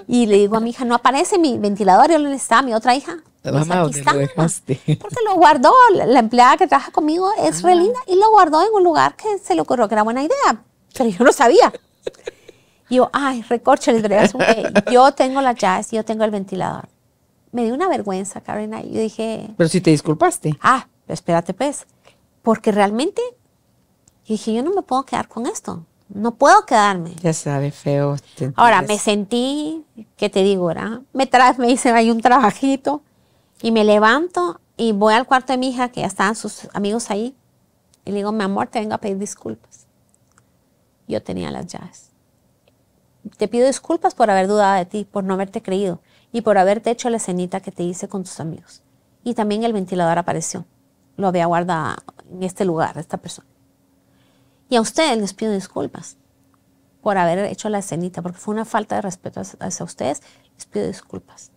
A: y le digo a mi hija, no aparece mi ventilador, yo le está mi otra hija.
B: Pues ¿dónde está, lo Porque
A: lo guardó, la empleada que trabaja conmigo es ah. y lo guardó en un lugar que se le ocurrió que era buena idea, pero yo no sabía yo, ay, recorcho el yo tengo las llaves, yo tengo el ventilador. Me dio una vergüenza, Karina. Yo dije.
C: Pero si te disculpaste. Ah, espérate, pues.
A: Porque realmente dije, yo no me puedo quedar con esto. No puedo quedarme.
C: Ya sabe, feo. Ahora, me
A: sentí, ¿qué te digo, verdad? Me, trae me dicen, hay un trabajito y me levanto y voy al cuarto de mi hija, que ya estaban sus amigos ahí, y le digo, mi amor, te vengo a pedir disculpas. Yo tenía las llaves te pido disculpas por haber dudado de ti, por no haberte creído y por haberte hecho la escenita que te hice con tus amigos. Y también el ventilador apareció. Lo había guardado en este lugar, esta persona. Y a ustedes les pido disculpas por haber hecho la escenita, porque fue una falta de respeto hacia ustedes. Les pido disculpas.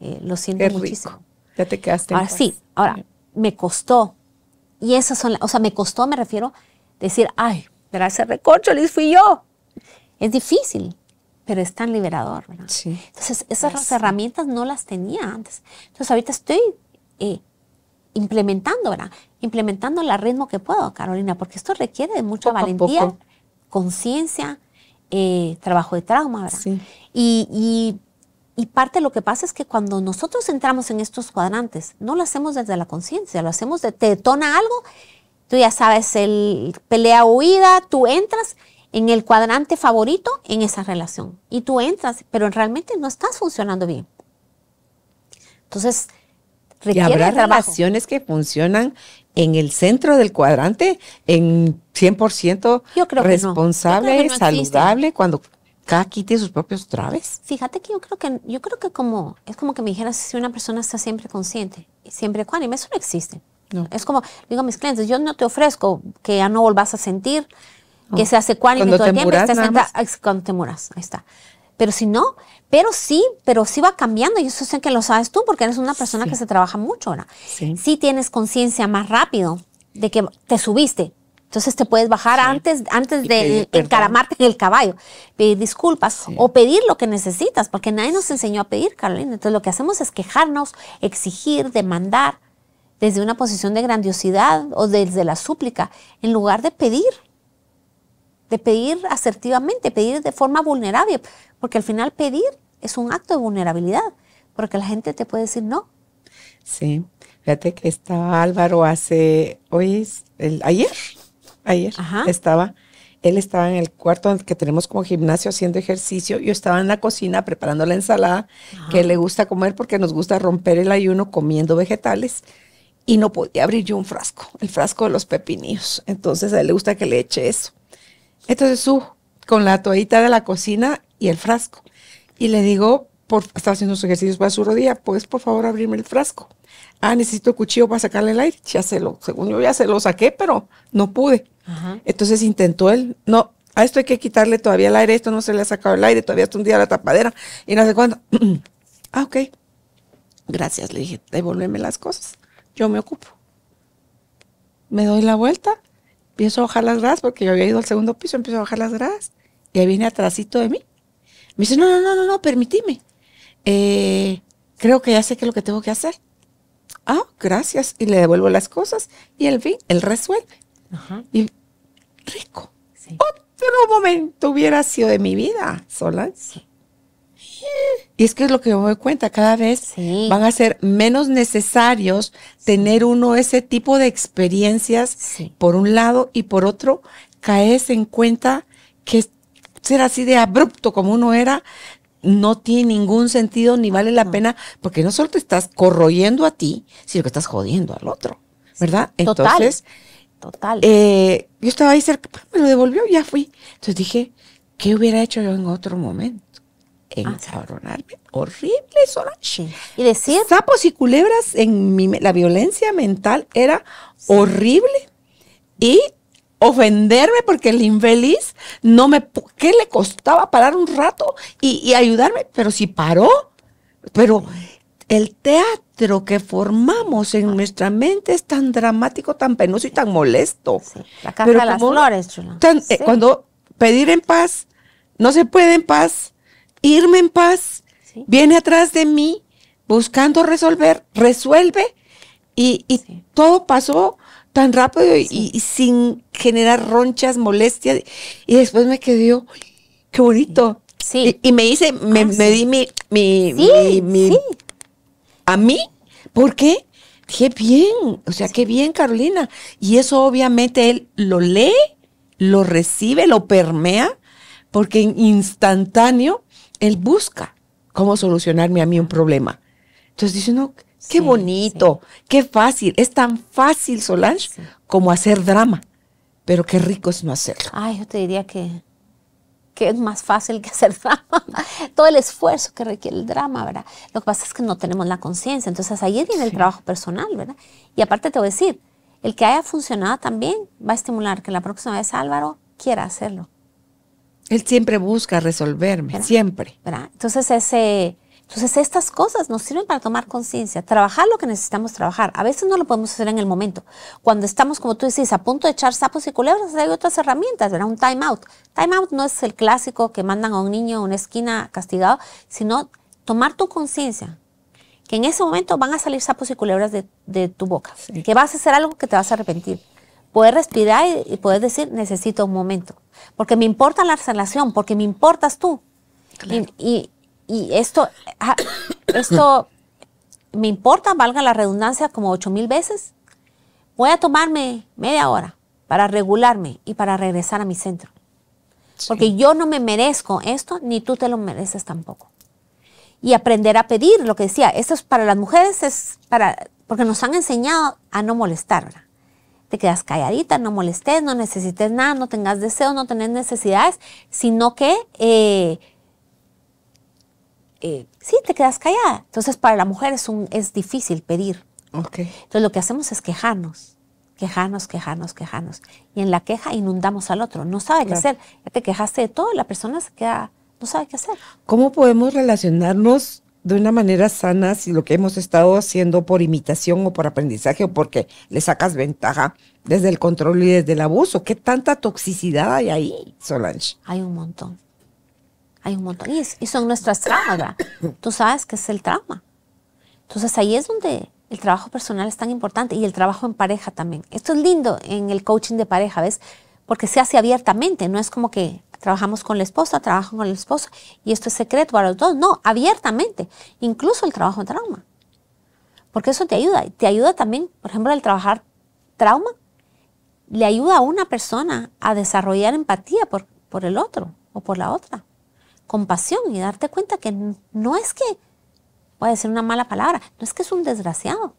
A: Eh, lo siento muchísimo. Ya te quedaste. Ahora sí, ahora me costó. Y esas son, o sea, me costó, me refiero, decir, ay, ese recorcho, Liz, fui yo. Es difícil, pero es tan liberador, ¿verdad? Sí. Entonces, esas herramientas no las tenía antes. Entonces, ahorita estoy eh, implementando, ¿verdad? Implementando el ritmo que puedo, Carolina, porque esto requiere mucha valentía, conciencia, eh, trabajo de trauma, ¿verdad? Sí. Y, parte de lo que pasa es que cuando nosotros entramos en estos cuadrantes, no lo hacemos desde la conciencia, lo hacemos, de, te detona algo, tú ya sabes, el pelea huida, tú entras en el cuadrante favorito en esa relación. Y tú entras, pero realmente no estás funcionando bien. Entonces,
C: requiere habrá relaciones que funcionan en el centro del cuadrante, en 100% responsable, saludable, cuando cada quien tiene sus propios traves.
A: Fíjate que yo creo que yo creo que como es como que me dijeras si una persona está siempre consciente, siempre ecuánime, eso no existe. No. Es como digo a mis clientes, yo no te ofrezco que ya no volvás a sentir, que oh. se hace cuánime todo tiempo. cuando te muras, ahí está. Pero si no, pero sí, pero sí va cambiando. Y eso sé que lo sabes tú porque eres una persona que se trabaja mucho ahora. Sí, tienes conciencia más rápido de que te subiste. Entonces te puedes bajar antes, antes de encaramarte en el caballo, pedir disculpas o pedir lo que necesitas, porque nadie nos enseñó a pedir, Carolina. Entonces lo que hacemos es quejarnos, exigir, demandar desde una posición de grandiosidad o desde la súplica, en lugar de pedir de pedir asertivamente, pedir de forma vulnerable, porque al final pedir es un acto de vulnerabilidad, porque la gente
C: te puede decir no. Sí, fíjate que estaba Álvaro hace, hoy es, ayer, ayer estaba, él estaba en el cuarto que tenemos como gimnasio haciendo ejercicio, yo estaba en la cocina preparando la ensalada que le gusta comer porque nos gusta romper el ayuno comiendo vegetales y no podía abrir yo un frasco, el frasco de los pepinillos. Entonces a él le gusta que le eche eso. Entonces su con la toallita de la cocina y el frasco. Y le digo, por, está haciendo sus ejercicios para su rodilla, pues por favor abrirme el frasco. Ah, necesito cuchillo para sacarle el aire. Ya se lo, según yo ya se lo saqué, pero no pude. Entonces intentó él, no, a esto hay que quitarle todavía el aire, esto no se le ha sacado el aire, todavía está un la tapadera y no sé cuándo. ah, ok. Gracias, le dije, devuélveme las cosas, yo me ocupo. Me doy la vuelta, empiezo a bajar las gradas porque yo había ido al segundo piso, empiezo a bajar las gradas y ahí viene atrásito de mí. Me dice, no, no, no, no, no, permíteme. Eh, creo que ya sé qué es lo que tengo que hacer. Ah, gracias. Y le devuelvo las cosas y al fin, él resuelve. Y rico. Otro momento hubiera sido de mi vida, sí. Y es que es lo que me doy cuenta, cada vez van a ser menos necesarios tener uno ese tipo de experiencias, por un lado, y por otro, caes en cuenta que ser así de abrupto como uno era no tiene ningún sentido ni vale la pena, porque no solo te estás corroyendo a ti, sino que estás jodiendo al otro, ¿verdad? Entonces, Total. Eh, yo estaba ahí cerca, me lo devolvió, ya fui. Entonces dije, ¿qué hubiera hecho yo en otro momento? Ah. encabronarme horrible Solange. Y decir. Sapos y culebras en mi, la violencia mental era horrible. Y ofenderme porque el infeliz no me. ¿Qué le costaba parar un rato y, ayudarme? Pero si paró. Pero el teatro que formamos en nuestra mente es tan dramático, tan penoso y tan molesto. La caja de las flores, eh, Cuando pedir en paz, no se puede en paz irme en paz. Viene atrás de mí buscando resolver, resuelve y, todo pasó tan rápido y, sin generar ronchas, molestias. Y después me quedó, qué bonito. Sí. Y, me dice, me, ah, di mi, a mí, ¿por qué? Dije, bien, o sea, qué bien, Carolina. Y eso obviamente él lo lee, lo recibe, lo permea, porque instantáneo él busca cómo solucionarme a mí un problema. Entonces dice, no, qué bonito, qué fácil. Es tan fácil, Solange, como hacer drama. Pero qué rico es no hacerlo.
A: Ay, yo te diría que, que es más fácil que hacer drama. Todo el esfuerzo que requiere el drama, ¿verdad? Lo que pasa es que no tenemos la conciencia. Entonces ahí viene el trabajo personal, ¿verdad? Y aparte te voy a decir, el que haya funcionado también va a estimular que la próxima vez Álvaro quiera hacerlo.
C: Él siempre busca resolverme, siempre.
A: Entonces, ese, entonces, estas cosas nos sirven para tomar conciencia, trabajar lo que necesitamos trabajar. A veces no lo podemos hacer en el momento. Cuando estamos, como tú decís, a punto de echar sapos y culebras, hay otras herramientas, ¿verdad? Un time out. Time out no es el clásico que mandan a un niño a una esquina castigado, sino tomar tu conciencia, que en ese momento van a salir sapos y culebras de, tu boca, que vas a hacer algo que te vas a arrepentir poder respirar y, puedes poder decir, necesito un momento, porque me importa la relación, porque me importas tú. Y, esto, ah, esto me importa, valga la redundancia, como ocho mil veces. Voy a tomarme media hora para regularme y para regresar a mi centro. Porque yo no me merezco esto, ni tú te lo mereces tampoco. Y aprender a pedir, lo que decía, esto es para las mujeres, es para, porque nos han enseñado a no molestar, ¿verdad? te quedas calladita, no molestes, no necesites nada, no tengas deseos, no tenés necesidades, sino que eh, eh sí, te quedas callada. Entonces, para la mujer es, un, es difícil pedir. Entonces, lo que hacemos es quejarnos, quejarnos, quejarnos, quejarnos. Y en la queja inundamos al otro. No sabe qué hacer. Ya te quejaste de todo, la persona se
C: queda, no sabe qué hacer. ¿Cómo podemos relacionarnos de una manera sana si lo que hemos estado haciendo por imitación o por aprendizaje o porque le sacas ventaja desde el control y desde el abuso. ¿Qué tanta toxicidad hay ahí, Solange? Hay
A: un montón. Hay un montón. Y, y son nuestras tramas Tú sabes que es el trauma. Entonces ahí es donde el trabajo personal es tan importante y el trabajo en pareja también. Esto es lindo en el coaching de pareja, ¿ves? Porque se hace abiertamente, no es como que Trabajamos con la esposa, trabajo con el esposo, y esto es secreto para los dos, no, abiertamente, incluso el trabajo de trauma. Porque eso te ayuda, te ayuda también, por ejemplo, al trabajar trauma, le ayuda a una persona a desarrollar empatía por, por el otro o por la otra, compasión y darte cuenta que no es que, voy a decir una mala palabra, no es que es un desgraciado,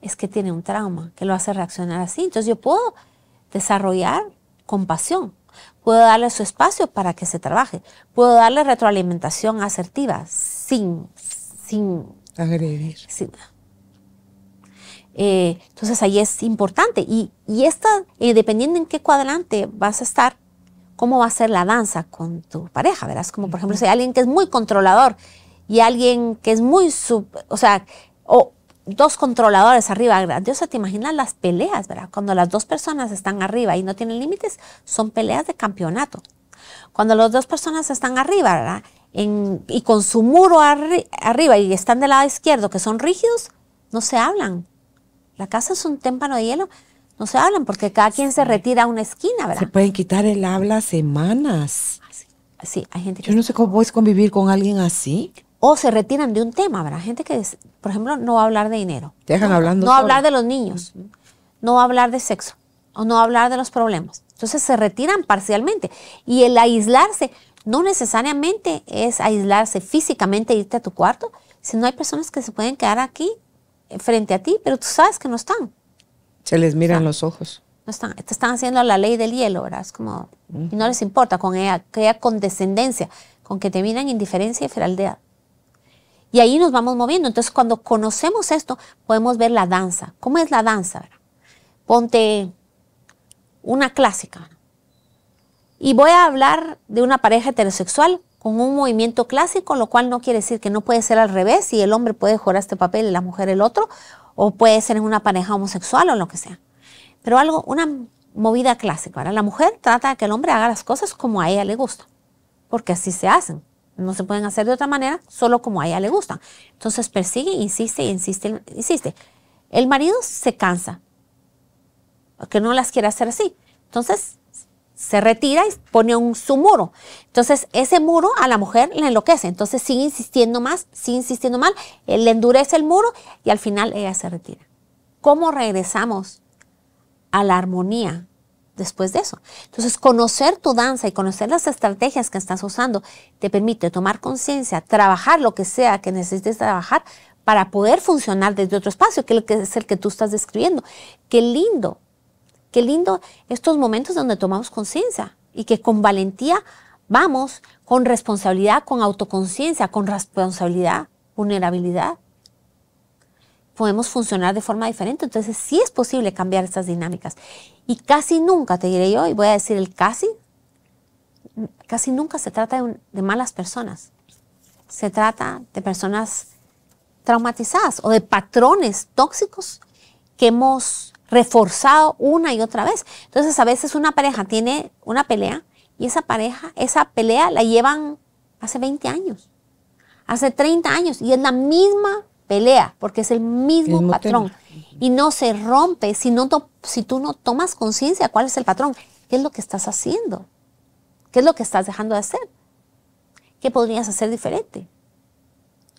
A: es que tiene un trauma que lo hace reaccionar así. Entonces yo puedo desarrollar compasión Puedo darle su espacio para que se trabaje. Puedo darle retroalimentación asertiva sin, sin agredir. Eh, entonces ahí es importante. Y, y esta, eh, dependiendo en qué cuadrante vas a estar, cómo va a ser la danza con tu pareja, verás. Como por ejemplo, si hay alguien que es muy controlador y alguien que es muy, o sea, dos controladores arriba, se te imaginas las peleas, ¿verdad? Cuando las dos personas están arriba y no tienen límites, son peleas de campeonato. Cuando las dos personas están arriba, ¿verdad? y con su muro arriba y están del lado izquierdo, que son rígidos, no se hablan. La casa es un témpano de hielo, no se hablan porque cada quien se retira a una esquina, ¿verdad? Se
C: pueden quitar el habla semanas. Ah, sí, hay gente Yo no sé cómo puedes convivir con alguien así o se retiran de un tema.
A: ¿verdad? gente que, por ejemplo, no va a hablar de dinero.
C: Dejan no, hablando. No va a hablar de
A: los niños. No va a hablar de sexo. O no va a hablar de los problemas. Entonces se retiran parcialmente. Y el aislarse no necesariamente es aislarse físicamente, e irte a tu cuarto, Si no hay personas que se pueden quedar aquí eh, frente a ti, pero tú sabes que no están.
C: Se les miran los ojos.
A: No están, te están haciendo la ley del hielo, ¿verdad? Es como, y no les importa, con ella, Crea condescendencia, con que te miran indiferencia y feraldea. Y ahí nos vamos moviendo. Entonces, cuando conocemos esto, podemos ver la danza. ¿Cómo es la danza? Ponte una clásica. Y voy a hablar de una pareja heterosexual con un movimiento clásico, lo cual no quiere decir que no puede ser al revés, y el hombre puede jugar este papel y la mujer el otro, o puede ser en una pareja homosexual o lo que sea. Pero algo, una movida clásica, ¿verdad? La mujer trata de que el hombre haga las cosas como a ella le gusta, porque así se hacen no se pueden hacer de otra manera, solo como a ella le gustan. Entonces persigue, insiste, insiste, insiste. El marido se cansa, porque no las quiere hacer así. Entonces se retira y pone un, su muro. Entonces ese muro a la mujer le enloquece. Entonces sigue insistiendo más, sigue insistiendo mal, él le endurece el muro y al final ella se retira. ¿Cómo regresamos a la armonía después de eso. Entonces, conocer tu danza y conocer las estrategias que estás usando te permite tomar conciencia, trabajar lo que sea que necesites trabajar para poder funcionar desde otro espacio, que es el que tú estás describiendo. Qué lindo, qué lindo estos momentos donde tomamos conciencia y que con valentía vamos, con responsabilidad, con autoconciencia, con responsabilidad, vulnerabilidad, podemos funcionar de forma diferente. Entonces sí es posible cambiar estas dinámicas. Y casi nunca, te diré yo, y voy a decir el casi, casi nunca se trata de, malas personas. Se trata de personas traumatizadas o de patrones tóxicos que hemos reforzado una y otra vez. Entonces a veces una pareja tiene una pelea y esa pareja, esa pelea la llevan hace 20 años, hace 30 años y es la misma pelea, porque es el mismo, patrón. Y no se rompe si, no si tú no tomas conciencia cuál es el patrón, qué es lo que estás haciendo, qué es lo que estás dejando de hacer, qué podrías hacer diferente,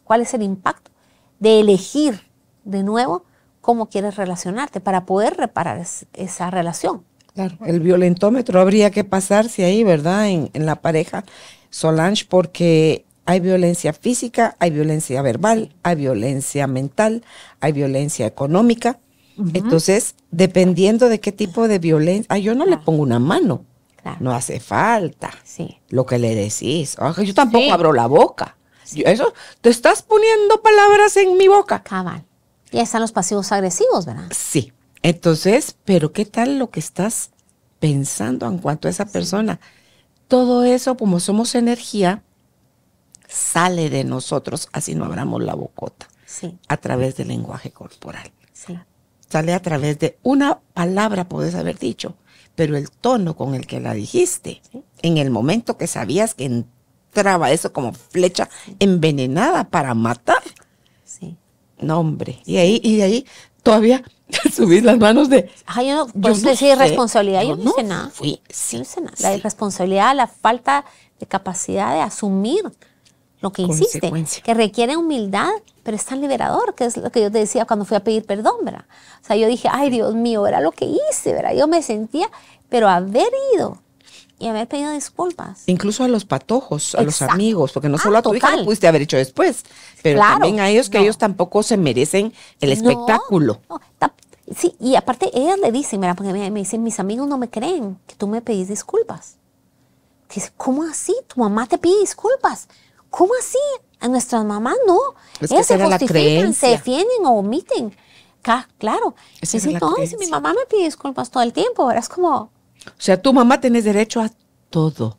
A: cuál es el impacto de elegir de nuevo cómo quieres relacionarte para poder reparar esa relación.
C: Claro, el violentómetro habría que pasarse ahí, ¿verdad? En, en la pareja Solange, porque hay violencia física, hay violencia verbal, hay violencia mental, hay violencia económica. Entonces, dependiendo de qué tipo de violencia, yo no le pongo una mano. No hace falta sí. lo que le decís. Ah, yo tampoco abro la boca. Eso, te estás poniendo palabras en mi boca. Cabal. Ya están los pasivos agresivos, ¿verdad? Sí. Entonces, pero ¿qué tal lo que estás pensando en cuanto a esa persona? Todo eso, como somos energía, sale de nosotros, así no abramos la bocota, a través del lenguaje corporal. Sale a través de una palabra, puedes haber dicho, pero el tono con el que la dijiste, en el momento que sabías que entraba eso como flecha envenenada para matar. Sí. No, hombre. Y ahí, y de ahí todavía subís las manos de. Ay, yo no, yo pues, no irresponsabilidad, yo, no, nada. Fui,
A: La irresponsabilidad, la falta de capacidad de asumir lo que hiciste, que requiere humildad, pero es tan liberador, que es lo que yo te decía cuando fui a pedir perdón, ¿verdad? O sea, yo dije, ay Dios mío, era lo que hice, ¿verdad? Yo me sentía, pero haber ido y haber pedido disculpas.
C: Incluso a los patojos, a los amigos, porque no solo ah, a tu hija lo pudiste haber hecho después, pero también a ellos que ellos tampoco se merecen el espectáculo. sí, y aparte ellas le
A: dicen, mira, porque me, me dicen, mis amigos no me creen que tú me pedís disculpas. Dice, ¿cómo así? Tu mamá te pide disculpas. ¿Cómo así? A nuestras mamás no. Es Ellas se justifican, se defienden o omiten. Claro. es si mi mamá me pide
C: disculpas todo el tiempo, es como... O sea, tu mamá tenés derecho a todo.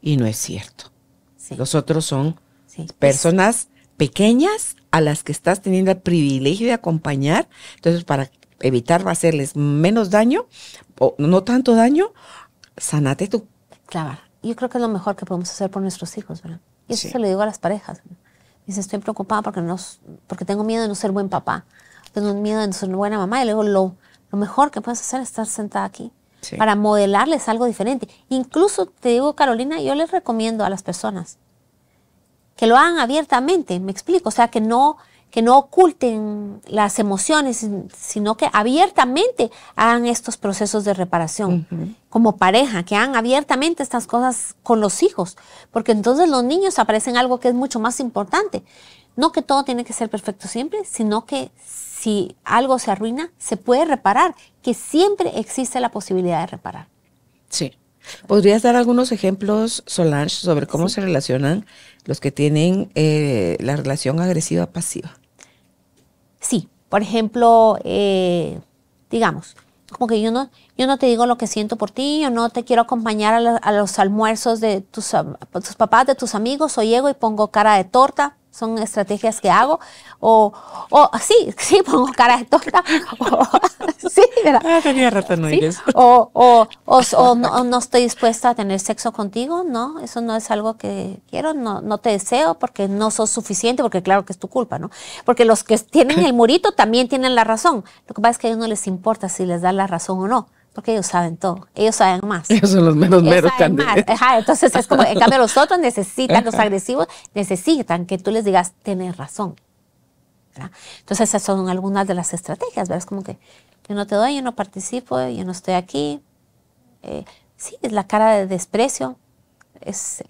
C: Y no es cierto. Los otros son personas pequeñas a las que estás teniendo el privilegio de acompañar. Entonces, para evitar hacerles menos daño, o no tanto daño, sanate tú. Claro yo creo que
A: es lo mejor que podemos hacer por nuestros hijos, ¿verdad? Y eso se lo digo a las parejas. Dice, estoy preocupada porque, no, porque tengo miedo de no ser buen papá, tengo miedo de no ser buena mamá. Y le digo, lo, lo mejor que puedes hacer es estar sentada aquí para modelarles algo diferente. Incluso te digo, Carolina, yo les recomiendo a las personas que lo hagan abiertamente, me explico, o sea, que no que no oculten las emociones, sino que abiertamente hagan estos procesos de reparación como pareja, que hagan abiertamente estas cosas con los hijos, porque entonces los niños aparecen algo que es mucho más importante. No que todo tiene que ser perfecto siempre, sino que si algo se arruina, se puede reparar, que siempre existe la posibilidad de reparar.
C: Sí. ¿Podrías dar algunos ejemplos, Solange, sobre cómo se relacionan los que tienen eh, la relación agresiva pasiva? Sí, por ejemplo, eh, digamos,
A: como que yo no, yo no te digo lo que siento por ti, yo no te quiero acompañar a, los almuerzos de pues, tus, papás, de tus amigos, o llego y pongo cara de torta, son estrategias que hago, o, o sí, sí, pongo cara de torta, o,
C: ah, no
A: o, o, o, no, estoy dispuesta a tener sexo contigo, no, eso no es algo que quiero, no, no te deseo porque no sos suficiente, porque claro que es tu culpa, ¿no? Porque los que tienen el murito también tienen la razón, lo que pasa es que a ellos no les importa si les da la razón o no porque ellos saben todo, ellos saben más. Ellos son los menos meros entonces es como, en cambio los otros necesitan, los agresivos necesitan que tú les digas, tienes razón. Entonces esas son algunas de las estrategias, ¿verdad? Es como que yo no te doy, yo no participo, yo no estoy aquí. Eh, sí, es la cara de desprecio. Es,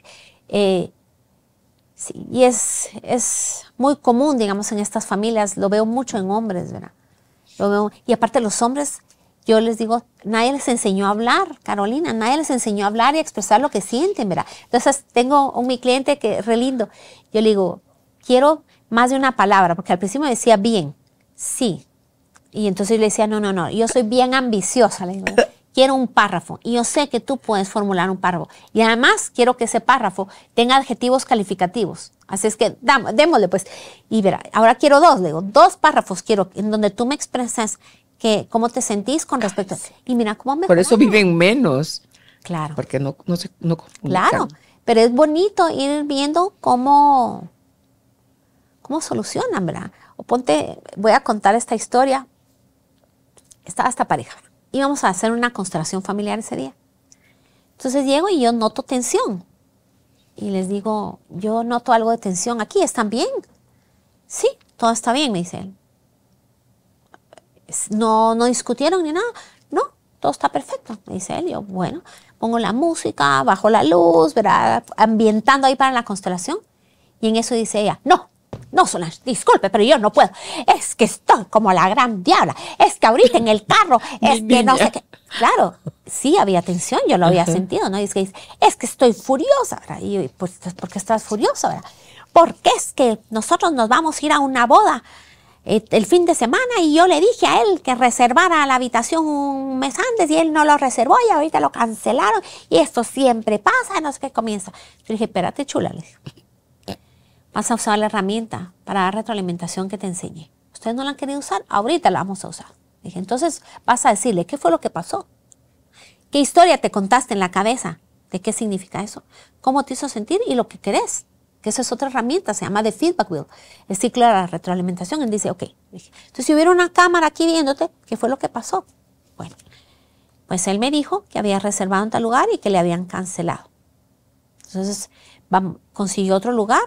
A: eh, sí, y es, es muy común, digamos, en estas familias, lo veo mucho en hombres, ¿verdad? Lo veo, y aparte los hombres yo les digo, nadie les enseñó a hablar, Carolina, nadie les enseñó a hablar y a expresar lo que sienten, ¿verdad? Entonces tengo un, mi cliente que es re lindo, yo le digo, quiero más de una palabra, porque al principio decía bien, sí. Y entonces le decía, no, no, no, yo soy bien ambiciosa, le digo, quiero un párrafo y yo sé que tú puedes formular un párrafo. Y además quiero que ese párrafo tenga adjetivos calificativos. Así es que démosle pues. Y verá, ahora quiero dos, le digo, dos párrafos quiero en donde tú me expresas cómo te sentís con respecto. Y mira cómo me. Por eso
C: viven menos. Claro. Porque no, se no Claro,
A: pero es bonito ir viendo cómo, cómo solucionan, ¿verdad? O ponte, voy a contar esta historia. Estaba esta pareja. y Íbamos a hacer una constelación familiar ese día. Entonces llego y yo noto tensión. Y les digo, yo noto algo de tensión aquí, ¿están bien? Sí, todo está bien, me dice él no, no discutieron ni nada. No, todo está perfecto, dice él. Yo, bueno, pongo la música, bajo la luz, ¿verdad? Ambientando ahí para la constelación. Y en eso dice ella, no, no, Solange, disculpe, pero yo no puedo. Es que estoy como la gran diabla. Es que ahorita en el carro, es que no sé qué. Claro, sí había tensión, yo lo había sentido, ¿no? es que dice, es que estoy furiosa, ¿verdad? Y yo, ¿por, qué estás furiosa, verdad? Porque es que nosotros nos vamos a ir a una boda el fin de semana y yo le dije a él que reservara la habitación un mes antes y él no lo reservó y ahorita lo cancelaron y esto siempre pasa, no sé qué comienza. Yo dije, espérate chula, vas a usar la herramienta para la retroalimentación que te enseñé. Ustedes no la han querido usar, ahorita la vamos a usar. Dije, entonces vas a decirle, ¿qué fue lo que pasó? ¿Qué historia te contaste en la cabeza? ¿De qué significa eso? ¿Cómo te hizo sentir y lo que querés? que esa es otra herramienta, se llama The Feedback Wheel, el ciclo de la retroalimentación. Él dice, ok, entonces si hubiera una cámara aquí viéndote, ¿qué fue lo que pasó? Bueno, pues él me dijo que había reservado un tal lugar y que le habían cancelado. Entonces consiguió otro lugar,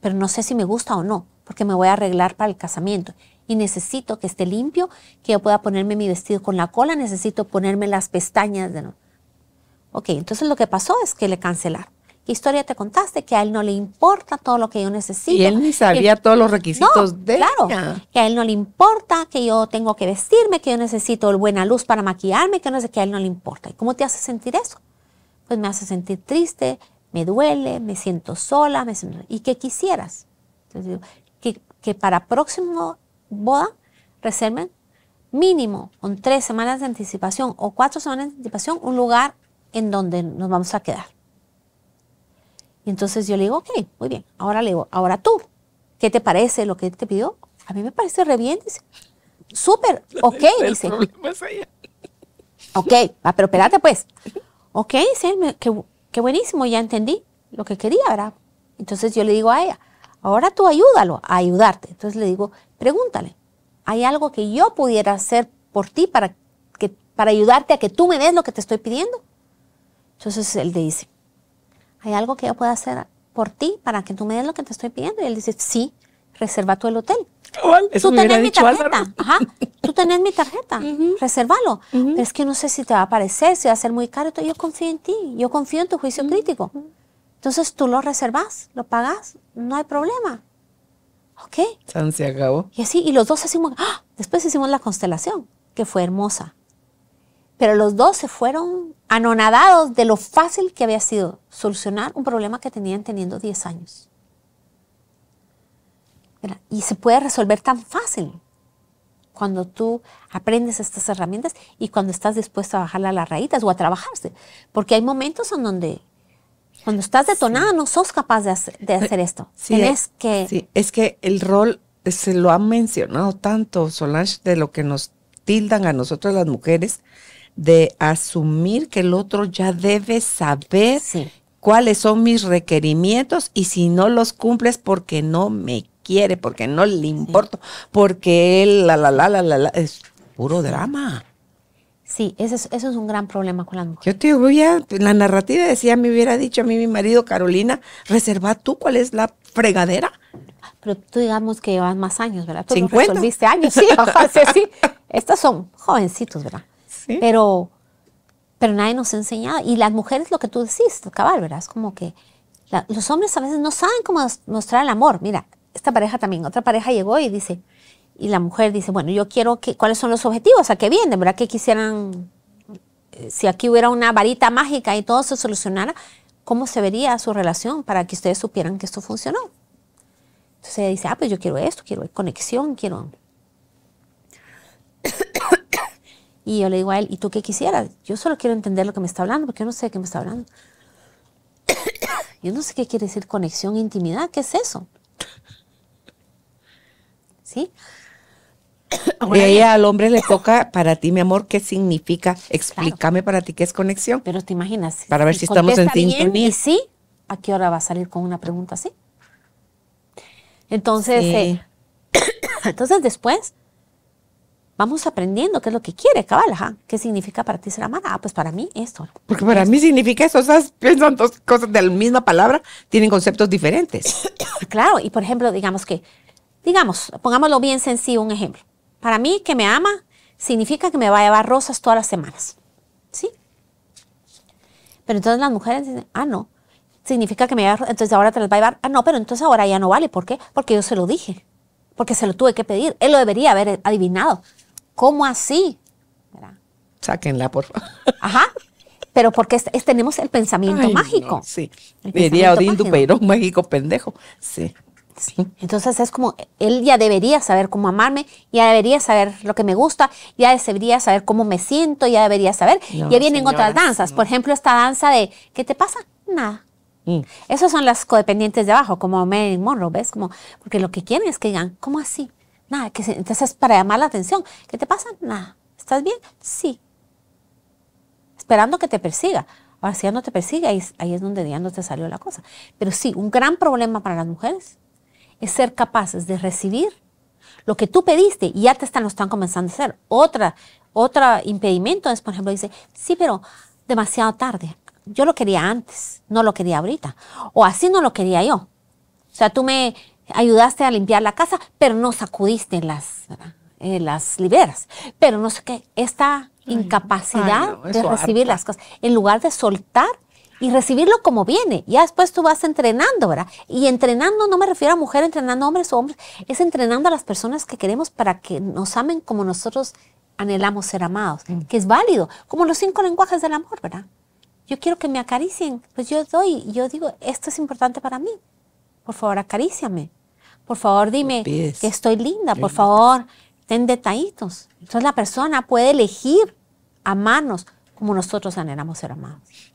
A: pero no sé si me gusta o no, porque me voy a arreglar para el casamiento. Y necesito que esté limpio, que yo pueda ponerme mi vestido con la cola, necesito ponerme las pestañas de no. Ok, entonces lo que pasó es que le cancelaron qué historia te contaste, que a él no le importa todo lo que yo necesito. Y él ni sabía todos los requisitos no, de Claro, que a él no le importa, que yo tengo que vestirme, que yo necesito buena luz para maquillarme, que no sé, que a él no le importa. ¿Y cómo te hace sentir eso? Pues me hace sentir triste, me duele, me siento sola, me ¿y qué quisieras? que, que para próximo boda reserven mínimo con tres semanas de anticipación o cuatro semanas de anticipación un lugar en donde nos vamos a quedar. Y entonces yo le digo, ok, muy bien, ahora le digo, ahora tú, ¿qué te parece lo que te pidió? A mí me parece re bien, dice. Súper, ok, dice. Ok, pero espérate pues. Ok, dice qué, qué, buenísimo, ya entendí lo que quería, ¿verdad? Entonces yo le digo a ella, ahora tú ayúdalo a ayudarte. Entonces le digo, pregúntale, ¿hay algo que yo pudiera hacer por ti para, que, para ayudarte a que tú me des lo que te estoy pidiendo? Entonces él le dice, ¿hay algo que yo pueda hacer por ti para que tú me des lo que te estoy pidiendo? Y él dice, sí, reserva tú el hotel.
B: Ah, tú, tenés mi tarjeta.
A: Tú tenés mi tarjeta. Resérvalo. es que no sé si te va a aparecer, si va a ser muy caro. yo confío en ti. Yo confío en tu juicio crítico. Entonces tú lo reservas, lo pagas, no hay problema. ¿Ok? se acabó. Y así, y los dos hicimos, ¡ah! después hicimos la constelación, que fue hermosa. Pero los dos se fueron anonadados de lo fácil que había sido solucionar un problema que tenían teniendo 10 años. Y se puede resolver tan fácil cuando tú aprendes estas herramientas y cuando estás dispuesto a bajarle a las rayitas o a trabajarse. Porque hay momentos en donde cuando estás detonada no sos capaz de hacer, eh, esto. Sí, eh,
C: que... es que el rol eh, se lo han mencionado tanto, Solange, de lo que nos tildan a nosotros las mujeres, de asumir que el otro ya debe saber cuáles son mis requerimientos y si no los cumples porque no me quiere, porque no le importo, porque él, la, la, la, la, la, es puro drama.
A: Sí, eso es, un gran problema con las
C: mujeres. Yo te voy a, la narrativa decía, me hubiera dicho a mí mi marido, Carolina, reserva tú cuál es la fregadera.
A: Pero tú digamos que llevas más años, ¿verdad? Tú 50. años, sí, ojalá, sí,
C: sí. son jovencitos, ¿verdad?
A: Pero, pero nadie nos ha enseñado Y las mujeres, lo que tú decís, cabal, ¿verdad? Es como que los hombres a veces no saben cómo mostrar el amor. Mira, esta pareja también, otra pareja llegó y dice, y la mujer dice, bueno, yo quiero que, ¿cuáles son los objetivos? ¿A qué vienen? ¿Verdad? Que quisieran, eh, si aquí hubiera una varita mágica y todo se solucionara, ¿cómo se vería su relación para que ustedes supieran que esto funcionó? Entonces ella dice, ah, pues yo quiero esto, quiero conexión, quiero... Y yo le digo a él, ¿y tú qué quisieras? Yo solo quiero entender lo que me está hablando, porque yo no sé de qué me está hablando. yo no sé qué quiere decir conexión, intimidad, ¿qué es eso? ¿Sí? y ahí
C: al hombre le toca, para ti, mi amor, ¿qué significa? Explícame para ti qué es conexión. Pero te imaginas. Para ver si estamos en Y sí, ¿a qué hora va a salir con una pregunta así? Entonces, eh,
A: entonces después vamos aprendiendo qué es lo que quiere Cabalaja. ¿Qué significa para ti ser amada? Ah, pues para mí esto.
C: Porque para mí significa eso. O sea, piensan dos cosas de la misma palabra, tienen conceptos diferentes.
A: claro, y por ejemplo, digamos que, digamos, pongámoslo bien sencillo, un ejemplo. Para mí, que me ama significa que me va a llevar rosas todas las semanas. ¿Sí? Pero entonces las mujeres dicen, ah, no, significa que me va a, entonces ahora te las va a llevar. Ah, no, pero entonces ahora ya no vale. ¿Por qué? Porque yo se lo dije. Porque se lo tuve que pedir. Él lo debería haber adivinado. ¿Cómo así?
C: Sáquenla, por favor. Ajá. Pero porque
A: tenemos el pensamiento mágico.
C: sí. Diría Odín mágico pendejo. Sí.
A: Entonces es como, él ya debería saber cómo amarme, ya debería saber lo que me gusta, ya debería saber cómo me siento, ya debería saber. ya vienen otras danzas, por ejemplo, esta danza de, ¿qué te pasa? Nada. Mm. Esas son las codependientes de abajo, como Mary Monroe, ¿ves? Como, porque lo que quieren es que digan, ¿cómo así? Nada, que entonces para llamar la atención. ¿Qué te pasa? Nada. ¿Estás bien? Sí. Esperando que te persiga. Ahora, si ya no te persigue, ahí, es donde ya no te salió la cosa. Pero sí, un gran problema para las mujeres es ser capaces de recibir lo que tú pediste y ya te están, lo están comenzando a hacer. Otra, otro impedimento es, por ejemplo, dice, sí, pero demasiado tarde. Yo lo quería antes, no lo quería ahorita. O así no lo quería yo. O sea, tú me, ayudaste a limpiar la casa, pero no sacudiste las, eh, las liberas. Pero no sé qué, esta incapacidad de recibir las cosas, en lugar de soltar y recibirlo como viene. Ya después tú vas entrenando, ¿verdad? Y entrenando, no me refiero a mujer entrenando a hombres o hombres, es entrenando a las personas que queremos para que nos amen como nosotros anhelamos ser amados, mm. que es válido, como los cinco lenguajes del amor, ¿verdad? Yo quiero que me acaricien, pues yo doy, yo digo, esto es importante para mí por favor acaríciame, por favor dime que estoy linda, por favor ten detallitos. Entonces la persona puede elegir a manos como nosotros anhelamos ser amados.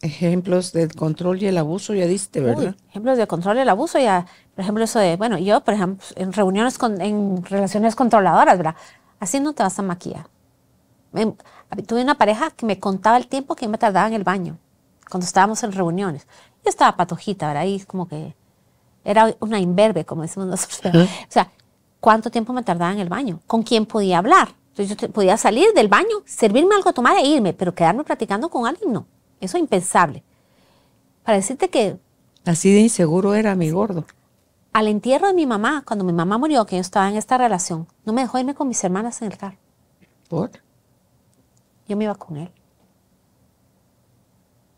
C: Ejemplos del control y el abuso ya diste, ¿verdad?
A: ejemplos del control y el abuso ya, por ejemplo, eso de, bueno, yo, por ejemplo, en reuniones, en relaciones controladoras, ¿verdad? Así no te vas a maquillar. Em, tuve una pareja que me contaba el tiempo que me tardaba en el baño cuando estábamos en reuniones. Yo estaba patojita, ¿verdad? Y como que era una imberbe, como decimos nosotros. O sea, ¿cuánto tiempo me tardaba en el baño? ¿Con quién podía hablar? Entonces yo podía salir del baño, servirme algo a tomar e irme, pero quedarme platicando con alguien, no. Eso es impensable. Para
C: decirte que... Así de inseguro era mi gordo.
A: Al entierro de mi mamá, cuando mi mamá murió, que yo estaba en esta relación, no me dejó irme con mis hermanas en el carro. ¿Por? Yo me iba con él.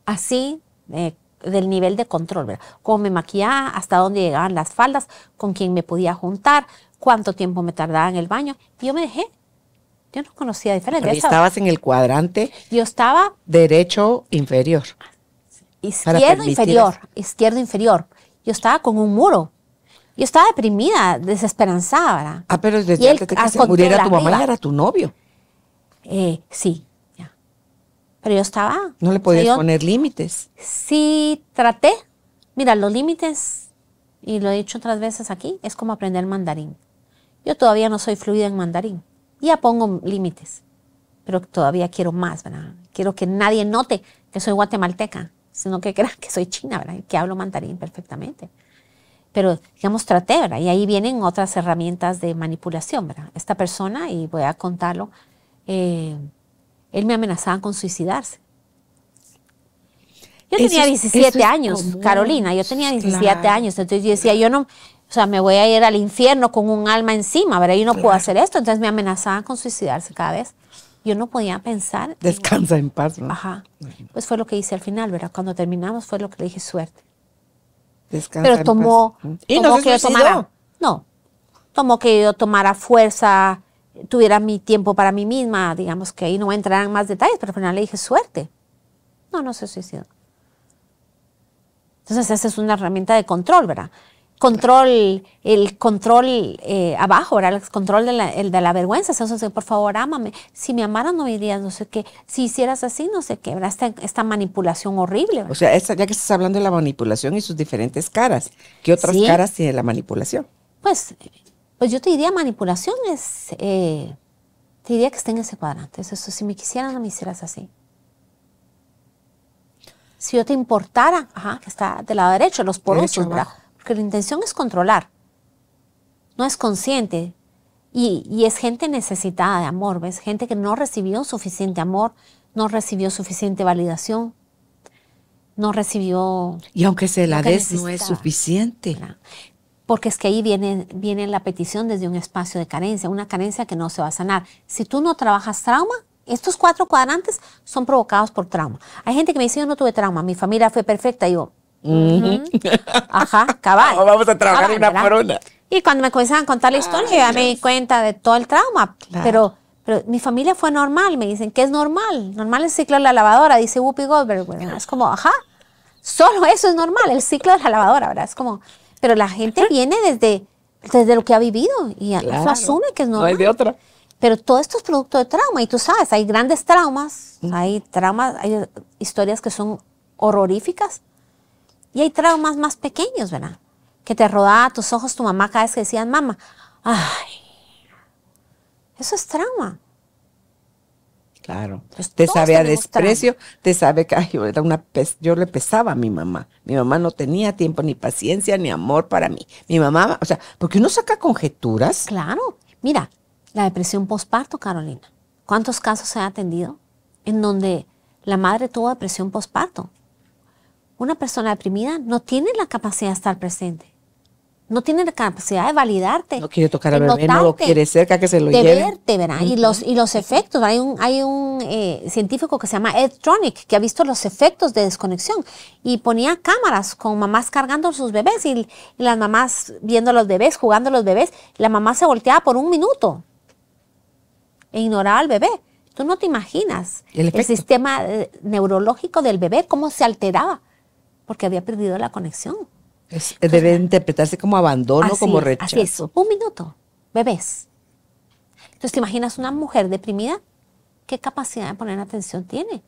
A: Así, de del nivel de control, ¿verdad? Cómo me maquillaba, hasta dónde llegaban las faldas, con quién me podía juntar, cuánto tiempo me tardaba en el baño. Y yo me dejé. Yo no conocía diferente. Pero estabas
C: en el cuadrante.
A: Yo estaba.
C: Derecho inferior. Izquierdo inferior.
A: Izquierdo inferior. Yo estaba con un muro. Yo estaba deprimida, desesperanzada, ¿verdad?
C: Ah, pero desde te muriera tu mamá, era tu novio. Eh, sí,
A: pero yo estaba. No le podías poner
C: límites.
A: Sí, traté. Mira, los límites, y lo he dicho otras veces aquí, es como aprender mandarín. Yo todavía no soy fluida en mandarín. Ya pongo límites, pero todavía quiero más, ¿verdad? Quiero que nadie note que soy guatemalteca, sino que crean que soy china, ¿verdad? Que hablo mandarín perfectamente. Pero, digamos, traté, ¿verdad? Y ahí vienen otras herramientas de manipulación, ¿verdad? Esta persona, y voy a contarlo, eh, él me amenazaba con suicidarse.
C: Yo tenía 17 años, Carolina, yo tenía 17
A: años, entonces yo decía, yo no, o sea, me voy a ir al infierno con un alma encima, ¿verdad? Yo no puedo hacer esto, entonces me amenazaban con suicidarse cada vez. Yo no podía pensar.
C: Descansa en, paz, Ajá.
A: Pues fue lo que hice al final, ¿verdad? Cuando terminamos fue lo que le dije, suerte.
C: Descansa Pero tomó, en paz. ¿Y tomó no que yo tomara,
A: no, tomó que yo tomara fuerza, tuviera mi tiempo para mí misma, digamos que ahí no entrarán más detalles, pero al final le dije, suerte. No, no se suicidó. Entonces esa es una herramienta de control, ¿verdad? Control, el control eh, abajo, ¿verdad? El control de la, el de la vergüenza. por favor, ámame. Si me amaran no irías, no sé qué. Si hicieras así, no sé qué. ¿verdad? Esta, manipulación horrible. O
C: sea, ya que estás hablando de la manipulación y sus diferentes caras, ¿qué otras caras tiene la manipulación?
A: Pues pues yo te diría manipulaciones, eh, te diría que está en ese cuadrante. Eso, si me quisieran, no me hicieras así. Si yo te importara, ajá, que está del lado derecho, los porosos, Porque la intención es controlar. No es consciente. Y, es gente necesitada de amor, ¿ves? Gente que no recibió suficiente amor, no recibió suficiente validación, no recibió.
C: Y aunque se la des, no es suficiente
A: porque es que ahí viene, viene la petición desde un espacio de carencia, una carencia que no se va a sanar. Si tú no trabajas trauma, estos cuatro cuadrantes son provocados por trauma. Hay gente que me dice, yo no tuve trauma, mi familia fue perfecta, y yo, ajá, cabal. vamos a trabajar una por una. Y cuando me comenzaban a contar la historia, ya me di cuenta de todo el trauma, pero... Pero mi familia fue normal, me dicen, ¿qué es normal? Normal el ciclo de la lavadora, dice Whoopi Goldberg. es como, ajá, solo eso es normal, el ciclo de la lavadora, ¿verdad? Es como, pero la gente viene desde, desde lo que ha vivido y eso asume que es normal. No hay de otra. Pero todo esto es producto de trauma y tú sabes, hay grandes traumas, hay traumas, hay historias que son horroríficas y hay traumas más pequeños, ¿verdad? Que te rodaba tus ojos tu mamá cada vez que decían, mamá, ay, eso es trauma.
C: Claro. Pues, te sabe a desprecio, te sabe que yo, era una yo le pesaba a mi mamá. Mi mamá no tenía tiempo, ni paciencia, ni amor para mí. Mi mamá, o sea, porque uno saca conjeturas. Claro.
A: Mira, la depresión posparto, Carolina. ¿Cuántos casos se ha atendido en donde la madre tuvo depresión posparto? Una persona deprimida no tiene la capacidad de estar presente no tiene la capacidad de validarte.
C: No quiere tocar al bebé, no lo quiere cerca que se lo de
A: y, los, y los efectos. Hay un, hay un eh, científico que se llama Ed Tronic que ha visto los efectos de desconexión y ponía cámaras con mamás cargando sus bebés y, las mamás viendo a los bebés, jugando a los bebés. la mamá se volteaba por un minuto e ignoraba al bebé. Tú no te imaginas el sistema eh, neurológico del bebé, cómo se alteraba porque había perdido la conexión.
C: Eh, debe interpretarse como abandono, como rechazo.
A: Un minuto, bebés. Entonces, ¿te imaginas una mujer deprimida? ¿Qué capacidad de poner atención tiene?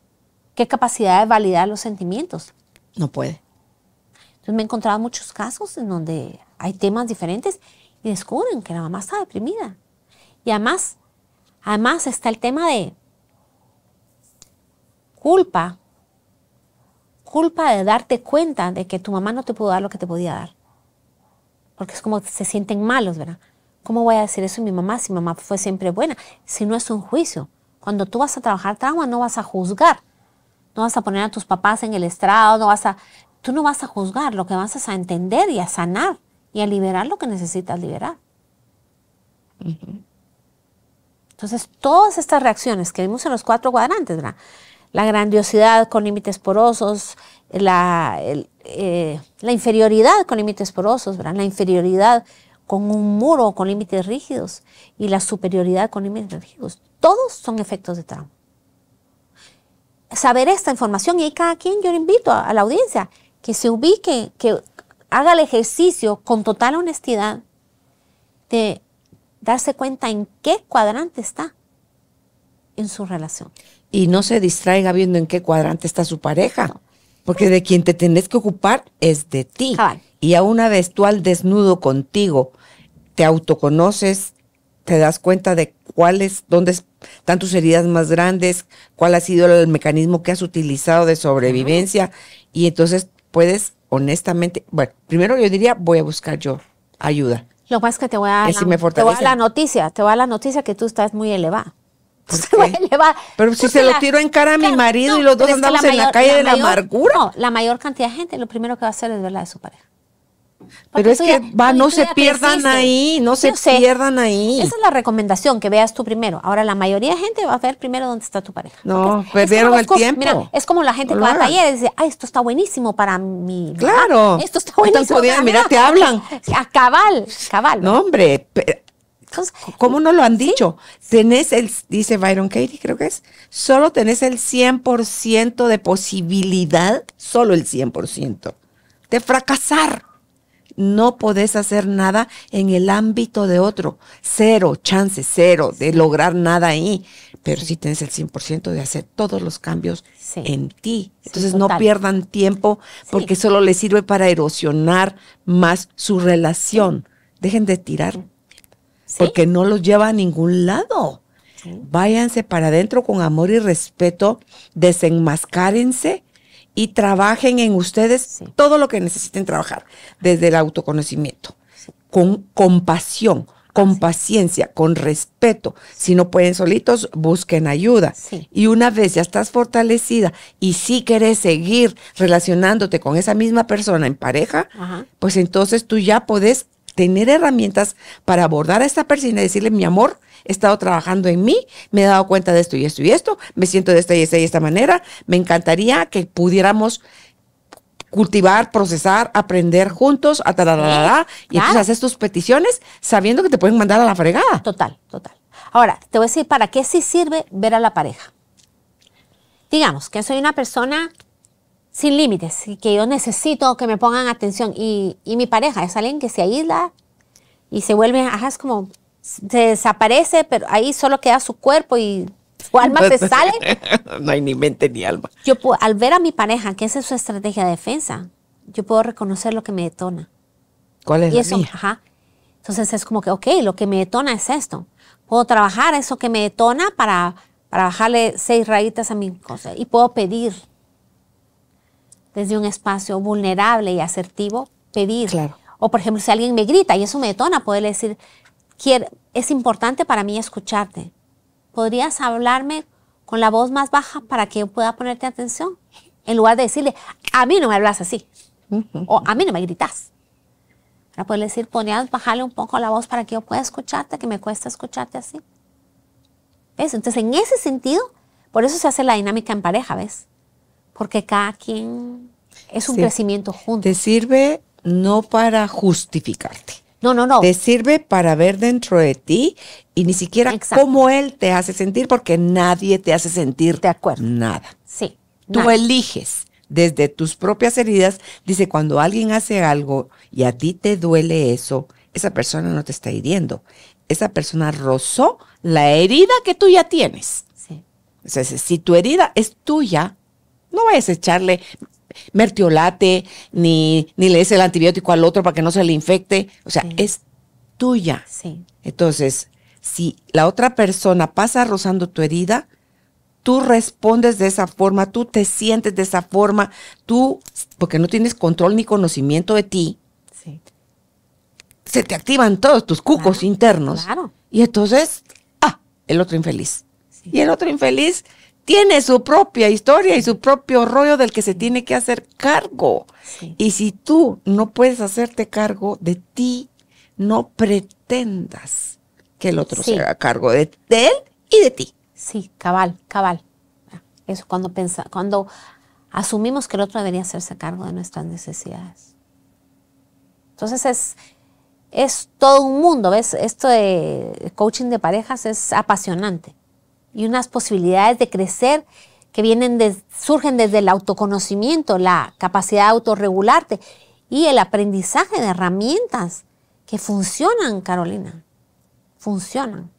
A: ¿Qué capacidad de validar los sentimientos? No puede. Entonces, me he encontrado muchos casos en donde hay temas diferentes y descubren que la mamá está deprimida. Y además, además está el tema de culpa culpa de darte cuenta de que tu mamá no te pudo dar lo que te podía dar. Porque es como se sienten malos, ¿verdad? ¿Cómo voy a decir eso a mi mamá si mi mamá fue siempre buena? Si no es un juicio. Cuando tú vas a trabajar trauma, no vas a juzgar. No vas a poner a tus papás en el estrado, no vas a. Tú no vas a juzgar, lo que vas a entender y a sanar y a liberar lo que necesitas liberar. Entonces, todas estas reacciones que vimos en los cuatro cuadrantes, ¿verdad? la grandiosidad con límites porosos, la, eh, inferioridad con límites porosos, la inferioridad con un muro con límites rígidos y la superioridad con límites rígidos. Todos son efectos de trauma. Saber esta información y cada quien yo le invito a la audiencia que se ubique, que haga el ejercicio con total honestidad de darse cuenta en qué cuadrante está en su relación
C: y no se distraiga viendo en qué cuadrante está su pareja. Porque de quien te tenés que ocupar es de ti. Y a una vez tú al desnudo contigo, te autoconoces, te das cuenta de cuáles, dónde están tus heridas más grandes, cuál ha sido el mecanismo que has utilizado de sobrevivencia. Y entonces puedes, honestamente, bueno, primero yo diría, voy a buscar yo ayuda.
A: Lo más que te voy a te voy la noticia, te voy a la noticia que tú estás muy elevada. Pues
C: pero si pues se lo tiro en cara a mi marido y los dos andamos en la calle de la amargura. No,
A: la mayor cantidad de gente lo primero que va a hacer es verla de su pareja.
C: pero es que va, no se
A: pierdan ahí, no se pierdan ahí. Esa es la recomendación, que veas tú primero. Ahora, la mayoría de gente va a ver primero dónde está tu pareja.
C: No, perdieron el tiempo. Mira,
A: es como la gente que va a taller y dice, ay, esto está buenísimo para mí. Claro. Esto está buenísimo. mira, te hablan. A cabal,
C: cabal. No, hombre, como ¿Cómo no lo han dicho? Tenés el, dice Byron Katie, creo que es, solo tenés el 100% de posibilidad, solo el 100%, de fracasar. No podés hacer nada en el ámbito de otro. Cero, chance, cero de lograr nada ahí. Pero sí tenés el 100% de hacer todos los cambios en ti. Entonces no pierdan tiempo porque solo les sirve para erosionar más su relación. Dejen de tirar porque no los lleva a ningún lado. Váyanse para adentro con amor y respeto, desenmascárense y trabajen en ustedes todo lo que necesiten trabajar, desde el autoconocimiento, con compasión, con paciencia, con respeto. Si no pueden solitos, busquen ayuda. Y una vez ya estás fortalecida y si quieres seguir relacionándote con esa misma persona en pareja, pues entonces tú ya podés tener herramientas para abordar a esta persona y decirle, mi amor, he estado trabajando en mí, me he dado cuenta de esto y esto y esto, me siento de esta y esta y esta manera, me encantaría que pudiéramos cultivar, procesar, aprender juntos, a y entonces haces tus peticiones sabiendo que te pueden mandar a la fregada. Total, total. Ahora,
A: te voy a decir, ¿para qué sí sirve ver a la pareja? Digamos que soy una persona sin límites, que yo necesito que me pongan atención. Y, mi pareja es alguien que se aísla y se vuelve, ajá, es como, se desaparece, pero ahí solo queda su cuerpo y
C: su alma se sale. no hay ni mente ni alma.
A: Yo puedo, al ver a mi pareja, que esa es su estrategia de defensa, yo puedo reconocer lo que me detona. ¿Cuál es la eso, Ajá. Entonces es como que, ok, lo que me detona es esto. Puedo trabajar eso que me detona para, para bajarle seis rayitas a mi cosa. Y puedo pedir desde un espacio vulnerable y asertivo pedir. O por ejemplo, si alguien me grita y eso me detona, poderle decir, es importante para mí escucharte. ¿Podrías hablarme con la voz más baja para que yo pueda ponerte atención? En lugar de decirle, a mí no me hablas así. O a mí no me gritas. Para poder decir, podrías bajarle un poco la voz para que yo pueda escucharte, que me cuesta escucharte así. ¿Ves? Entonces, en ese sentido, por eso se hace la dinámica en pareja, ¿ves? porque cada quien es un crecimiento
C: junto. Te sirve no para justificarte. No, no, no. Te sirve para ver dentro de ti y ni siquiera cómo él te hace sentir, porque nadie te hace sentir nada. Sí. Tú eliges desde tus propias heridas. Dice, cuando alguien hace algo y a ti te duele eso, esa persona no te está hiriendo. Esa persona rozó la herida que tú ya tienes. Sí. O sea, si tu herida es tuya, no vayas a echarle mertiolate ni, ni le des el antibiótico al otro para que no se le infecte. O sea, es tuya. Sí. Entonces, si la otra persona pasa rozando tu herida, tú respondes de esa forma, tú te sientes de esa forma, tú, porque no tienes control ni conocimiento de ti, se te activan todos tus cucos internos. Claro. Y entonces, ah, el otro infeliz. Y el otro infeliz tiene su propia historia y su propio rollo del que se tiene que hacer cargo. Y si tú no puedes hacerte cargo de ti, no pretendas que el otro se haga cargo de, él y de ti. Sí,
A: cabal, cabal. Eso cuando pensa, cuando asumimos que el otro debería hacerse cargo de nuestras necesidades. Entonces es, es todo un mundo, ¿ves? Esto de coaching de parejas es apasionante y unas posibilidades de crecer que vienen de, surgen desde el autoconocimiento, la capacidad de autorregularte y el aprendizaje de herramientas que funcionan, Carolina, funcionan.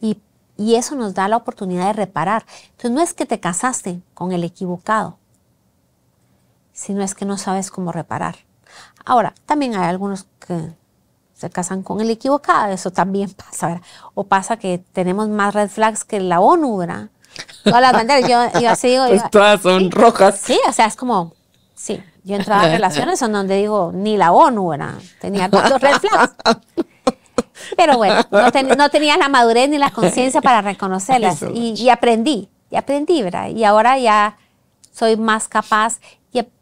A: Y, y eso nos da la oportunidad de reparar. Entonces no es que te casaste con el equivocado, sino es que no sabes cómo reparar. Ahora, también hay algunos que se casan con el equivocado, eso también pasa, ¿verdad? O pasa que tenemos más red flags que la ONU, ¿verdad? Todas las banderas, yo, así digo... Pues
C: todas son rojas.
A: Sí, o sea, es como, sí, yo entraba en relaciones donde digo, ni la ONU, ¿verdad? Tenía tantos red flags. Pero bueno, no, tenía la madurez ni la conciencia para reconocerlas. Y, aprendí, y aprendí, ¿verdad? Y ahora ya soy más capaz,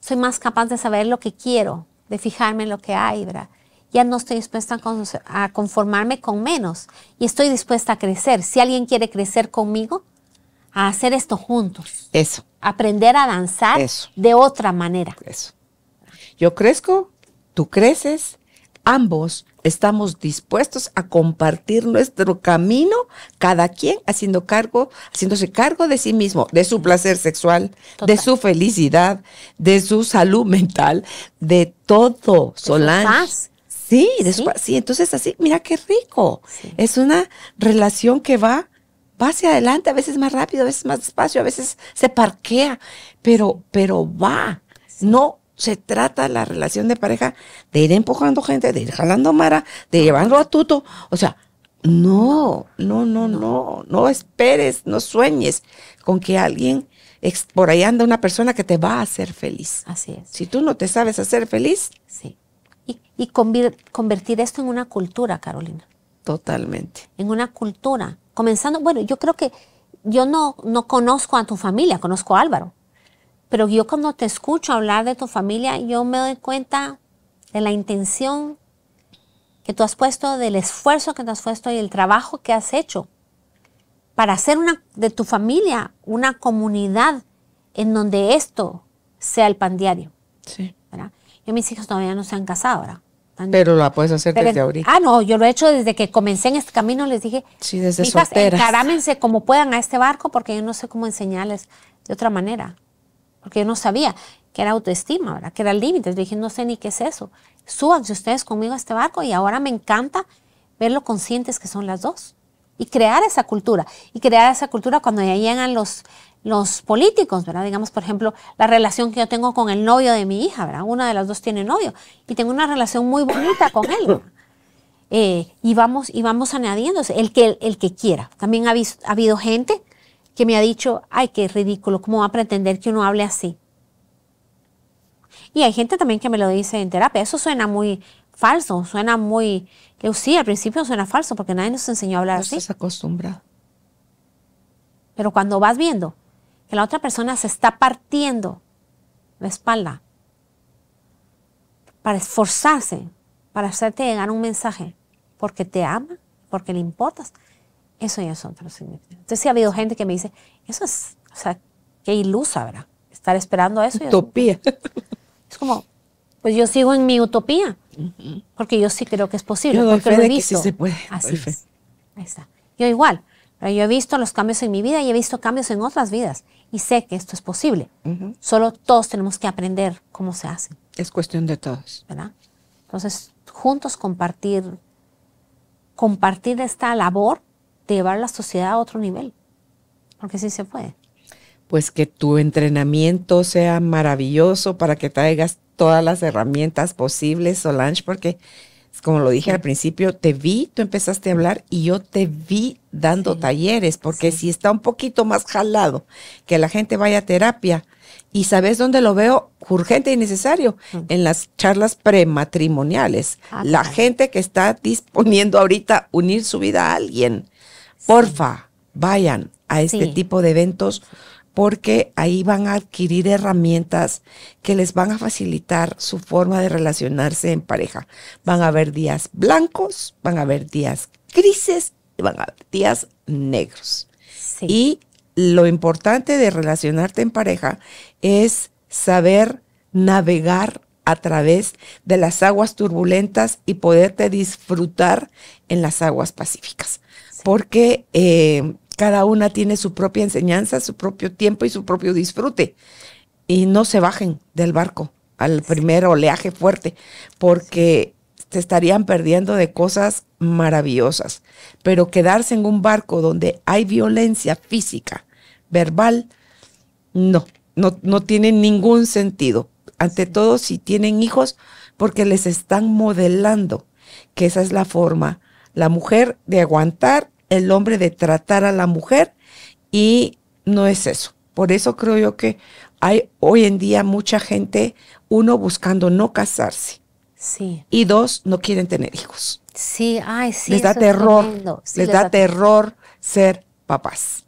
A: soy más capaz de saber lo que quiero, de fijarme en lo que hay, ¿verdad? ya no estoy dispuesta a conformarme con menos y estoy dispuesta a crecer. Si alguien quiere crecer conmigo, a hacer esto juntos. Eso. Aprender a danzar de otra manera.
C: Eso. Yo crezco, tú creces, ambos estamos dispuestos a compartir nuestro camino, cada quien haciendo cargo, haciéndose cargo de sí mismo, de su placer sexual, de su felicidad, de su salud mental, de todo, Sí, ¿Sí? entonces así, mira qué rico. Es una relación que va, va hacia adelante, a veces más rápido, a veces más despacio, a veces se parquea, pero, pero va. No se trata la relación de pareja de ir empujando gente, de ir jalando mara, de llevarlo a tuto. O sea, no, no, no, no, no esperes, no sueñes con que alguien, por ahí anda una persona que te va a hacer feliz. Así es. Si tú no te sabes hacer feliz, sí y, convertir esto en una
A: cultura, Carolina.
C: Totalmente.
A: En una cultura. Comenzando, bueno, yo creo que yo no, no conozco a tu familia, conozco a Álvaro, pero yo cuando te escucho hablar de tu familia, yo me doy cuenta de la intención que tú has puesto, del esfuerzo que te has puesto y el trabajo que has hecho para hacer una, de tu familia una comunidad en donde esto sea el pan diario. Sí. Yo mis hijos todavía no se han casado ahora. Pero
C: la puedes hacer desde ahorita. Ah,
A: no, yo lo he hecho desde que comencé en este camino. Les dije, sí, desde solteras. encarámense como puedan a este barco porque yo no sé cómo enseñarles de otra manera. Porque yo no sabía que era autoestima, ¿verdad? que era el límite. dije, no sé ni qué es eso. Súbanse ustedes conmigo a este barco y ahora me encanta ver lo conscientes que son las dos. Y crear esa cultura. Y crear esa cultura cuando ya llegan los los políticos, ¿verdad? Digamos, por ejemplo, la relación que yo tengo con el novio de mi hija, ¿verdad? Una de las dos tiene novio y tengo una relación muy bonita con él. Eh, y, vamos, y vamos añadiéndose, el que, el que quiera. También ha, habido gente que me ha dicho, ay, qué ridículo, ¿cómo va a pretender que uno hable así? Y hay gente también que me lo dice en terapia, eso suena muy falso, suena muy, sí, al principio suena falso porque nadie nos enseñó a hablar así. acostumbrado. Pero cuando vas viendo que la otra persona se está partiendo la espalda para esforzarse, para hacerte llegar un mensaje, porque te ama, porque le importas, eso ya es otro significado. Entonces, sí ha habido gente que me dice, eso es, o sea, qué ilusa, ¿verdad? Estar esperando eso. Utopía. Es, como, pues yo sigo en mi utopía, porque yo sí creo que es posible. porque he visto. se puede. Así Es. Ahí está. Yo igual, yo he visto los cambios en mi vida y he visto cambios en otras vidas. Y sé que esto es posible. Solo todos tenemos que aprender cómo se hace.
C: Es cuestión de todos.
A: ¿Verdad? Entonces, juntos compartir, compartir esta labor de llevar la sociedad a otro nivel. Porque sí se puede.
C: Pues que tu entrenamiento sea maravilloso para que traigas todas las herramientas posibles, Solange, porque como lo dije al principio, te vi, tú empezaste a hablar y yo te vi dando talleres, porque si está un poquito más jalado que la gente vaya a terapia, y sabes dónde lo veo urgente y necesario, mm. en las charlas prematrimoniales. Ah, la gente que está disponiendo ahorita unir su vida a alguien, porfa, vayan a este tipo de eventos porque ahí van a adquirir herramientas que les van a facilitar su forma de relacionarse en pareja. Van a haber días blancos, van a haber días grises y van a haber días negros. Y lo importante de relacionarte en pareja es saber navegar a través de las aguas turbulentas y poderte disfrutar en las aguas pacíficas. Porque eh, cada una tiene su propia enseñanza, su propio tiempo y su propio disfrute. Y no se bajen del barco al primer oleaje fuerte, porque se estarían perdiendo de cosas maravillosas. Pero quedarse en un barco donde hay violencia física, verbal, no, no, no tiene ningún sentido. Ante todo, si tienen hijos, porque les están modelando, que esa es la forma, la mujer de aguantar el hombre de tratar a la mujer y no es eso. Por eso creo yo que hay hoy en día mucha gente, uno, buscando no casarse. Sí. Y dos, no quieren tener hijos.
A: Sí, ay, sí. Les da terror. les, da,
C: terror ser papás.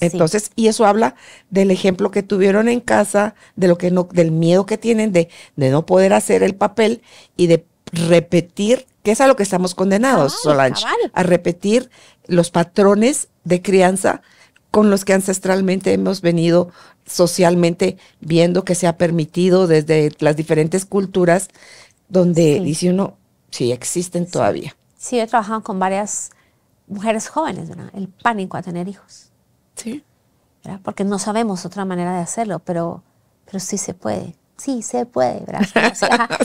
C: Entonces, y eso habla del ejemplo que tuvieron en casa, de lo que no, del miedo que tienen de, de no poder hacer el papel y de repetir que es a lo que estamos condenados, Solange, a repetir los patrones de crianza con los que ancestralmente hemos venido socialmente viendo que se ha permitido desde las diferentes culturas, donde dice uno, sí, existen todavía.
A: Sí, he trabajado con varias mujeres jóvenes, ¿verdad? El pánico a tener hijos. Sí. Porque no sabemos otra manera de hacerlo, pero, pero sí se puede. Sí, se puede, ¿verdad?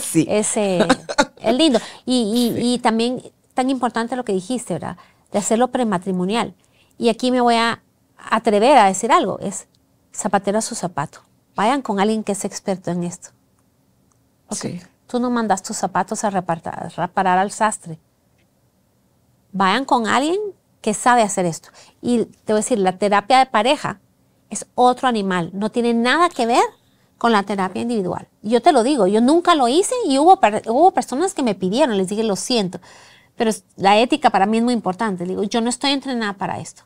A: sí. Ese, es lindo. Y, también tan importante lo que dijiste, ¿verdad? De hacerlo prematrimonial. Y aquí me voy a atrever a decir algo, es zapatero a su zapato. Vayan con alguien que es experto en esto. Tú no mandas tus zapatos a reparar al sastre. Vayan con alguien que sabe hacer esto. Y te voy a decir, la terapia de pareja es otro animal. No tiene nada que ver con la terapia individual. Yo te lo digo, yo nunca lo hice y hubo, hubo personas que me pidieron, les dije, lo siento, pero la ética para mí es muy importante. Digo, yo no estoy entrenada para esto,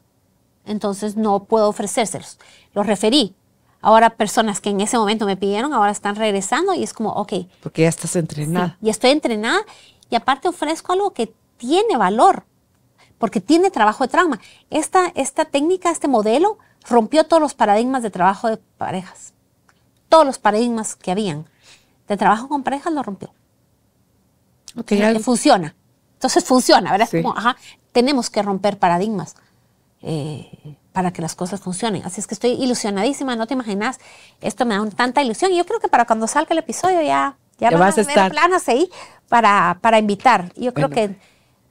A: entonces no puedo ofrecérselos. Los referí. Ahora personas que en ese momento me pidieron, ahora están regresando y es como, ok.
C: Porque ya estás entrenada.
A: y estoy entrenada y aparte ofrezco algo que tiene valor, porque tiene trabajo de trauma. Esta, esta técnica, este modelo, rompió todos los paradigmas de trabajo de parejas todos los paradigmas que habían de trabajo con parejas lo rompió. Eh, funciona. Entonces funciona, ¿verdad? tenemos que romper paradigmas eh, para que las cosas funcionen. Así es que estoy ilusionadísima, no te imaginas, esto me da tanta ilusión. Y yo creo que para cuando salga el episodio ya, ya, a tener planas ahí para, para invitar. Yo creo que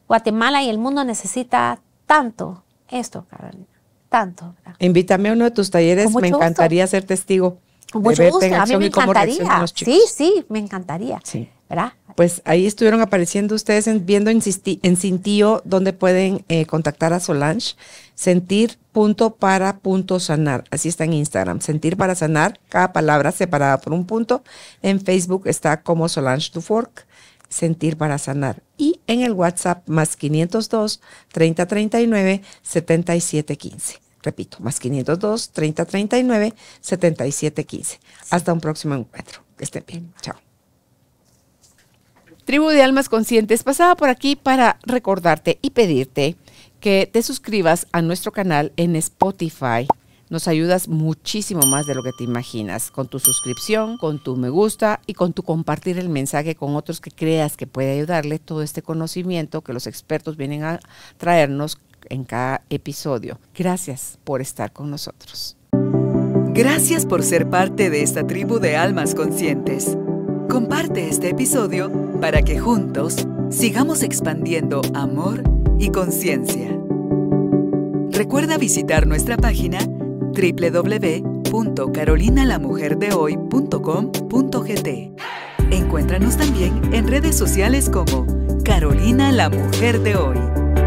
A: Guatemala y el mundo necesita tanto esto, Carolina,
C: tanto. Invítame a uno de tus talleres, me encantaría ser testigo mucho gusto, a mí me encantaría. Sí, sí, me encantaría. Sí. ¿Verdad? Pues ahí estuvieron apareciendo ustedes viendo en, en donde pueden eh, contactar a Solange. Sentir punto para punto sanar. Así está en Instagram. Sentir para sanar, cada palabra separada por un punto. En Facebook está como Solange fork Sentir para sanar. Y en el WhatsApp más 502 3039 7715. Repito, más 502 3039 7715. Hasta un próximo encuentro. Que estén bien. Chao. Tribu de Almas Conscientes, pasaba por aquí para recordarte y pedirte que te suscribas a nuestro canal en Spotify. Nos ayudas muchísimo más de lo que te imaginas con tu suscripción, con tu me gusta y con tu compartir el mensaje con otros que creas que puede ayudarle todo este conocimiento que los expertos vienen a traernos en cada episodio. Gracias por estar con nosotros. Gracias por ser parte de esta tribu de almas conscientes.
B: Comparte este episodio para que juntos sigamos expandiendo amor y conciencia. Recuerda visitar nuestra página www.carolinalamujerdehoy.com.gt. Encuéntranos también en redes sociales como Carolina la Mujer de Hoy.